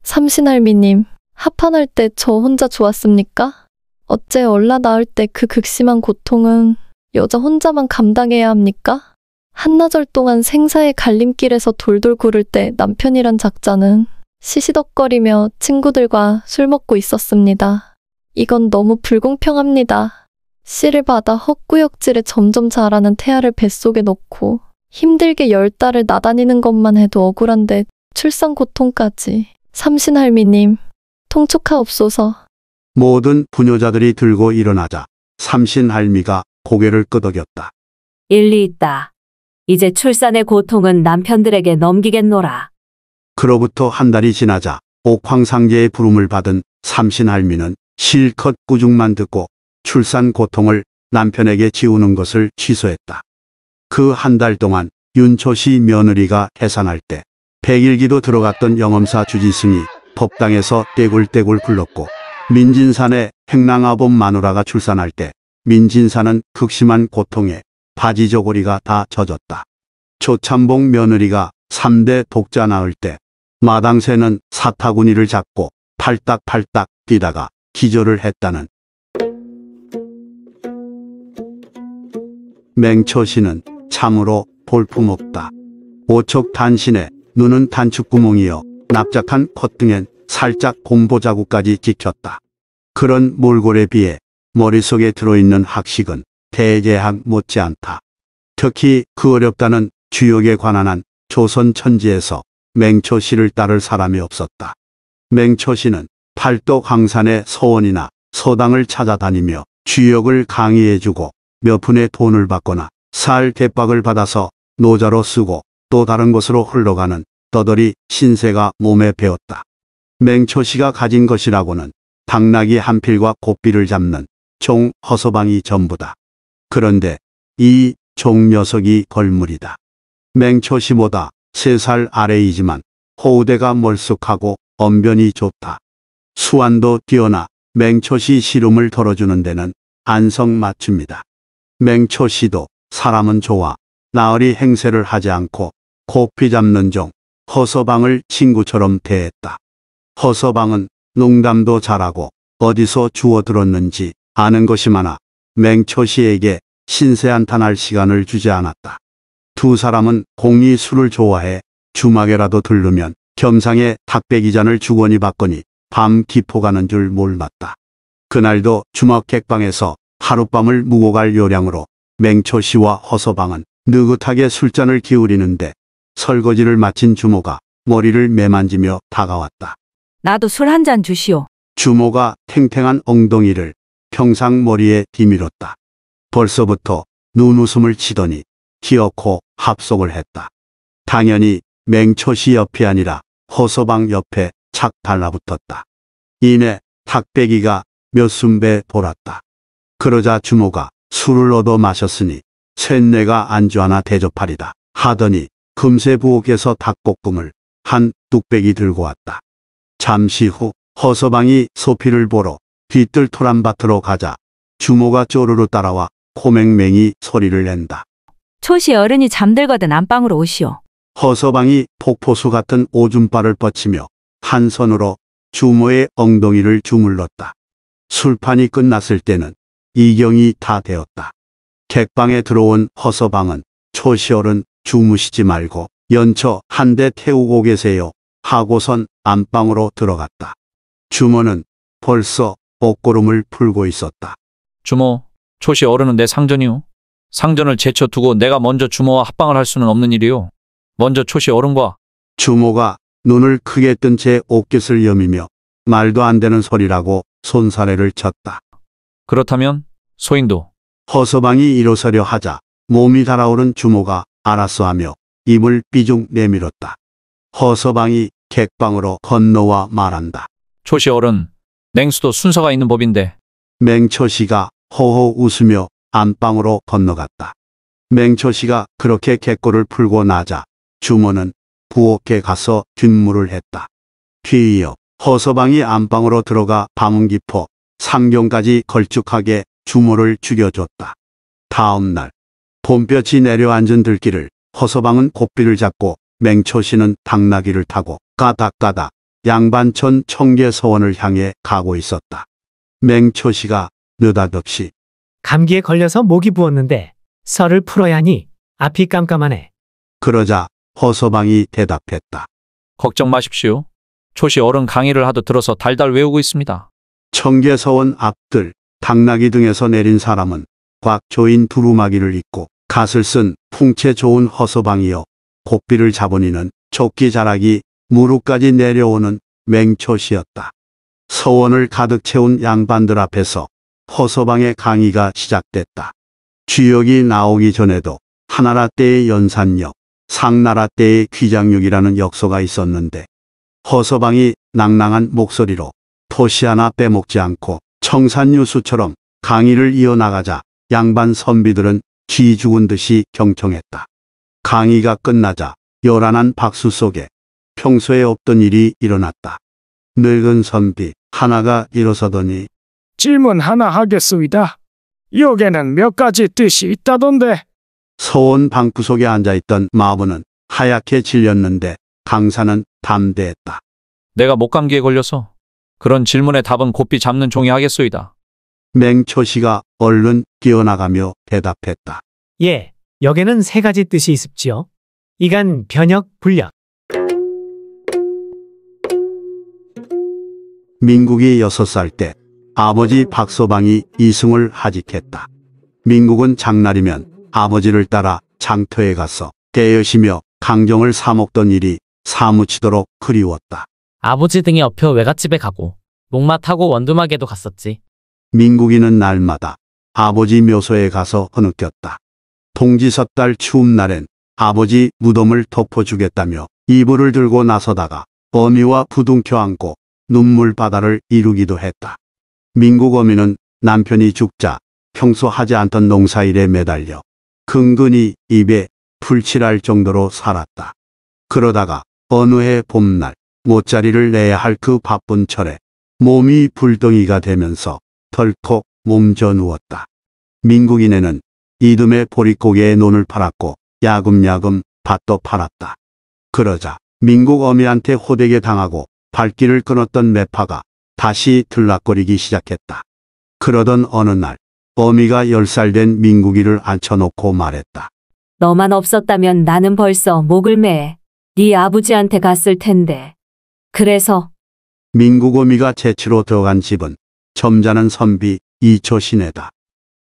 삼신할미님, 하판할때 저 혼자 좋았습니까? 어째 얼라 나을 때 그 극심한 고통은 여자 혼자만 감당해야 합니까? 한나절 동안 생사의 갈림길에서 돌돌 구를 때 남편이란 작자는 시시덕거리며 친구들과 술 먹고 있었습니다. 이건 너무 불공평합니다. 씨를 받아 헛구역질에 점점 자라는 태아를 뱃속에 넣고 힘들게 열 달을 나다니는 것만 해도 억울한데 출산 고통까지. 삼신할미님, 통촉하옵소서. 모든 부녀자들이 들고 일어나자 삼신할미가 고개를 끄덕였다. 일리 있다. 이제 출산의 고통은 남편들에게 넘기겠노라. 그로부터 한 달이 지나자 옥황상제의 부름을 받은 삼신할미는 실컷 꾸중만 듣고 출산 고통을 남편에게 지우는 것을 취소했다. 그 한 달 동안 윤초씨 며느리가 해산할 때 백일기도 들어갔던 영엄사 주지승이 법당에서 떼굴떼굴 굴렀고 민진산의 행랑아범 마누라가 출산할 때 민진산은 극심한 고통에 바지 저고리가 다 젖었다. 조참봉 며느리가 3대 독자 낳을 때 마당새는 사타구니를 잡고 팔딱팔딱 뛰다가 기절을 했다는 맹초시는 참으로 볼품없다. 오척 단신에 눈은 단축구멍이여 납작한 콧등엔 살짝 곰보자국까지 찍혔다. 그런 몰골에 비해 머릿속에 들어있는 학식은 대제학 못지않다. 특히 그 어렵다는 주역에 관한 한 조선 천지에서 맹초씨를 따를 사람이 없었다. 맹초씨는 팔도 강산의 서원이나 서당을 찾아다니며 주역을 강의해주고 몇 푼의 돈을 받거나 살 대박을 받아서 노자로 쓰고 또 다른 곳으로 흘러가는 떠돌이 신세가 몸에 배었다. 맹초씨가 가진 것이라고는 당나귀 한 필과 고삐를 잡는 종 허서방이 전부다. 그런데 이 종 녀석이 걸물이다. 맹초씨보다 세살 아래이지만 호우대가 멀쑥하고 언변이 좁다. 수완도 뛰어나 맹초시 시름을 덜어주는 데는 안성맞춤이다. 맹초시도 사람은 좋아 나으리 행세를 하지 않고 코피 잡는 종 허서방을 친구처럼 대했다. 허서방은 농담도 잘하고 어디서 주워 들었는지 아는 것이 많아 맹초시에게 신세한탄할 시간을 주지 않았다. 두 사람은 공이 술을 좋아해 주막에라도 들르면 겸상에 닭배기잔을 주거니 받거니 밤 깊어 가는 줄 몰랐다. 그날도 주막 객방에서 하룻밤을 묵어갈 요량으로 맹초 씨와 허서방은 느긋하게 술잔을 기울이는데 설거지를 마친 주모가 머리를 매만지며 다가왔다. 나도 술 한 잔 주시오. 주모가 탱탱한 엉덩이를 평상 머리에 디밀었다. 벌써부터 눈웃음을 치더니 기어코 합속을 했다. 당연히 맹초시 옆이 아니라 허소방 옆에 착 달라붙었다. 이내 탁배기가 몇 순배 돌았다. 그러자 주모가 술을 얻어 마셨으니 셋내가 안주 하나 대접하리다 하더니 금세 부엌에서 닭볶음을 한 뚝배기 들고 왔다. 잠시 후 허서방이 소피를 보러 뒤뜰 토란밭으로 가자 주모가 쪼르르 따라와 코맹맹이 소리를 낸다. 초시 어른이 잠들거든 안방으로 오시오. 허서방이 폭포수 같은 오줌바를 뻗치며 한 손으로 주모의 엉덩이를 주물렀다. 술판이 끝났을 때는 이경이 다 되었다. 객방에 들어온 허서방은 초시어른 주무시지 말고 연초 한 대 태우고 계세요 하고선 안방으로 들어갔다. 주모는 벌써 옷고름을 풀고 있었다. 주모, 초시 어른은 내 상전이오. 상전을 제쳐두고 내가 먼저 주모와 합방을 할 수는 없는 일이요. 먼저 초시 어른과 주모가 눈을 크게 뜬 채 옷깃을 여미며 말도 안 되는 소리라고 손사래를 쳤다. 그렇다면 소인도 허서방이 일어서려 하자 몸이 달아오른 주모가 알았어 하며 입을 삐죽 내밀었다. 허서방이 객방으로 건너와 말한다. 초시 어른 냉수도 순서가 있는 법인데 맹초씨가 허허 웃으며 안방으로 건너갔다. 맹초 씨가 그렇게 개꼬를 풀고 나자 주모는 부엌에 가서 뒷물을 했다. 뒤이어 허서방이 안방으로 들어가 방은 깊어 상경까지 걸쭉하게 주모를 죽여줬다. 다음 날 봄볕이 내려앉은 들길을 허서방은 고삐를 잡고 맹초 씨는 당나귀를 타고 까닥까닥 양반천 청계서원을 향해 가고 있었다. 맹초 씨가 느닷없이 감기에 걸려서 목이 부었는데 썰을 풀어야 하니 앞이 깜깜하네. 그러자 허서방이 대답했다. 걱정 마십시오. 초시 어른 강의를 하도 들어서 달달 외우고 있습니다. 청계서원 앞들, 당나귀 등에서 내린 사람은 곽조인 두루마기를 입고 갓을 쓴 풍채 좋은 허서방이요. 고비를잡으니는 조끼 자락이 무릎까지 내려오는 맹초시였다. 서원을 가득 채운 양반들 앞에서 허서방의 강의가 시작됐다. 주역이 나오기 전에도 하나라 때의 연산역, 상나라 때의 귀장육이라는 역소가 있었는데 허서방이 낭낭한 목소리로 토시 하나 빼먹지 않고 청산유수처럼 강의를 이어나가자 양반 선비들은 쥐 죽은 듯이 경청했다. 강의가 끝나자 열한한 박수 속에 평소에 없던 일이 일어났다. 늙은 선비 하나가 일어서더니 질문 하나 하겠습니다. 여기에는 몇 가지 뜻이 있다던데. 서원 방구석에 앉아있던 마부는 하얗게 질렸는데 강사는 담대했다. 내가 목감기에 걸려서 그런 질문의 답은 곱비 잡는 종이 하겠소이다. 맹초씨가 얼른 뛰어나가며 대답했다. 예, 여기는 에세 가지 뜻이 있습지요. 이간, 변역, 불역. 민국이 여섯 살때 아버지 박소방이 이승을 하직했다. 민국은 장날이면 아버지를 따라 장터에 가서 대여시며 강정을 사먹던 일이 사무치도록 그리웠다. 아버지 등이 업혀 외갓집에 가고 목마 타고 원두막에도 갔었지. 민국이는 날마다 아버지 묘소에 가서 흐느꼈다 동지섣달 추운 날엔 아버지 무덤을 덮어주겠다며 이불을 들고 나서다가 어미와 부둥켜 안고 눈물 바다를 이루기도 했다. 민국 어미는 남편이 죽자 평소 하지 않던 농사일에 매달려 근근히 입에 풀칠할 정도로 살았다. 그러다가 어느 해 봄날 모짜리를 내야 할 그 바쁜 철에 몸이 불덩이가 되면서 덜컥 몸져 누웠다. 민국인에는 이듬해 보릿고개에 논을 팔았고 야금야금 밭도 팔았다. 그러자 민국 어미한테 호되게 당하고 발길을 끊었던 매파가 다시 들락거리기 시작했다. 그러던 어느 날 어미가 10살 된 민국이를 앉혀놓고 말했다. 너만 없었다면 나는 벌써 목을 매네 아버지한테 갔을 텐데. 그래서 민국 어미가 제치로 들어간 집은 점잖은 선비 이초 시내다.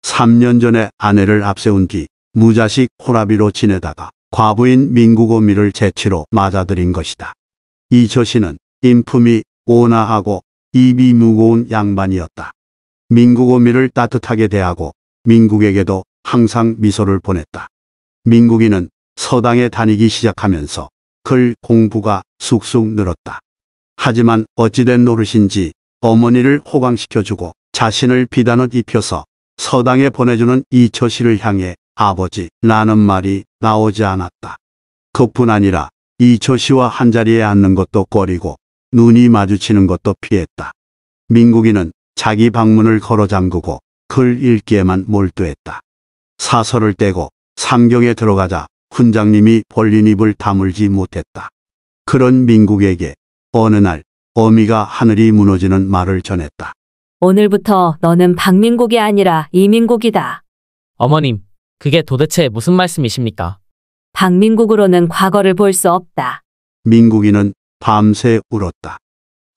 3년 전에 아내를 앞세운 뒤 무자식 호라비로 지내다가 과부인 민국 어미를 제치로 맞아들인 것이다. 이초 씨는 인품이 온화하고 입이 무거운 양반이었다. 민국 어미를 따뜻하게 대하고 민국에게도 항상 미소를 보냈다. 민국이는 서당에 다니기 시작하면서 글 공부가 쑥쑥 늘었다. 하지만 어찌된 노릇인지 어머니를 호강시켜주고 자신을 비단옷 입혀서 서당에 보내주는 이처씨를 향해 아버지 라는 말이 나오지 않았다. 그뿐 아니라 이처씨와 한자리에 앉는 것도 꺼리고 눈이 마주치는 것도 피했다. 민국이는 자기 방문을 걸어 잠그고 글 읽기에만 몰두했다. 사설을 떼고 상경에 들어가자 훈장님이 벌린 입을 다물지 못했다. 그런 민국에게 어느 날 어미가 하늘이 무너지는 말을 전했다. 오늘부터 너는 박민국이 아니라 이민국이다. 어머님, 그게 도대체 무슨 말씀이십니까? 박민국으로는 과거를 볼 수 없다. 민국이는 밤새 울었다.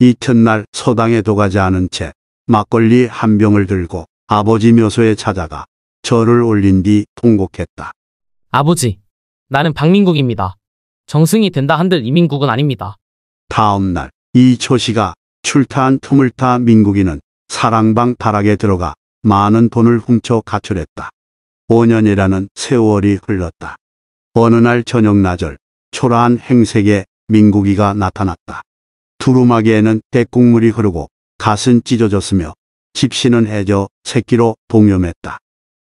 이튿날 서당에 도가지 않은 채 막걸리 한 병을 들고 아버지 묘소에 찾아가 절을 올린 뒤 통곡했다. 아버지, 나는 박민국입니다. 정승이 된다 한들 이민국은 아닙니다. 다음 날 이초 시가 출타한 틈을 타 민국이는 사랑방 다락에 들어가 많은 돈을 훔쳐 가출했다. 5년이라는 세월이 흘렀다. 어느 날 저녁 나절 초라한 행색에 민국이가 나타났다. 두루마기에는 대국물이 흐르고 갓은 찢어졌으며 집시는 해져 새끼로 동염했다.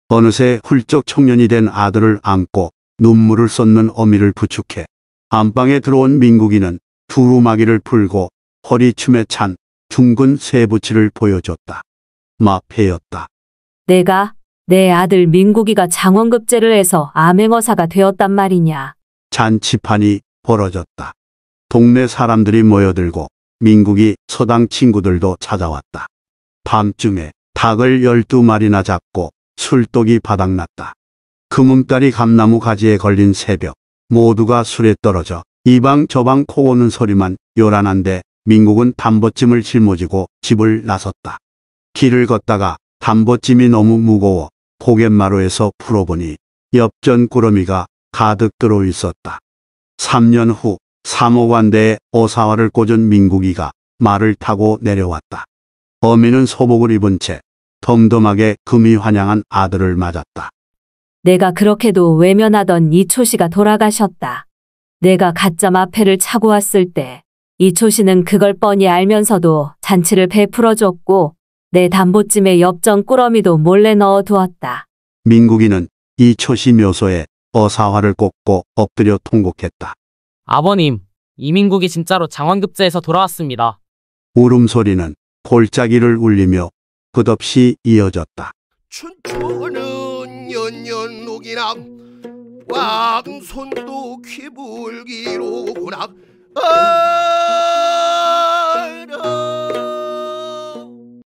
어느새 훌쩍 청년이 된 아들을 안고 눈물을 쏟는 어미를 부축해 안방에 들어온 민국이는 두루마기를 풀고 허리춤에 찬 둥근 쇠부치를 보여줬다. 마패였다. 내가 내 아들 민국이가 장원급제를 해서 암행어사가 되었단 말이냐. 잔치판이 벌어졌다. 동네 사람들이 모여들고 민국이 서당 친구들도 찾아왔다. 밤쯤에 닭을 12마리나 잡고 술독이 바닥났다. 금음달이 감나무 가지에 걸린 새벽 모두가 술에 떨어져 이방 저방 코고는 소리만 요란한데 민국은 담보찜을 짊어지고 집을 나섰다. 길을 걷다가 담보찜이 너무 무거워 포갯마루에서 풀어보니 옆전 꾸러미가 가득 들어 있었다. 3년 후 사모관대에 오사화를 꽂은 민국이가 말을 타고 내려왔다. 어미는 소복을 입은 채 덤덤하게 금이 환영한 아들을 맞았다. 내가 그렇게도 외면하던 이초씨가 돌아가셨다. 내가 가짜 마패를 차고 왔을 때이초씨는 그걸 뻔히 알면서도 잔치를 베풀어줬고 내 담보찜에 엽전 꾸러미도 몰래 넣어두었다. 민국이는 이초씨 묘소에 어사화를 꽂고 엎드려 통곡했다. 아버님, 이민국이 진짜로 장원급제에서 돌아왔습니다. 울음소리는 골짜기를 울리며 끝없이 이어졌다. 춘추는 연년 록이남 왕손도 귀불기로구나 아, 아,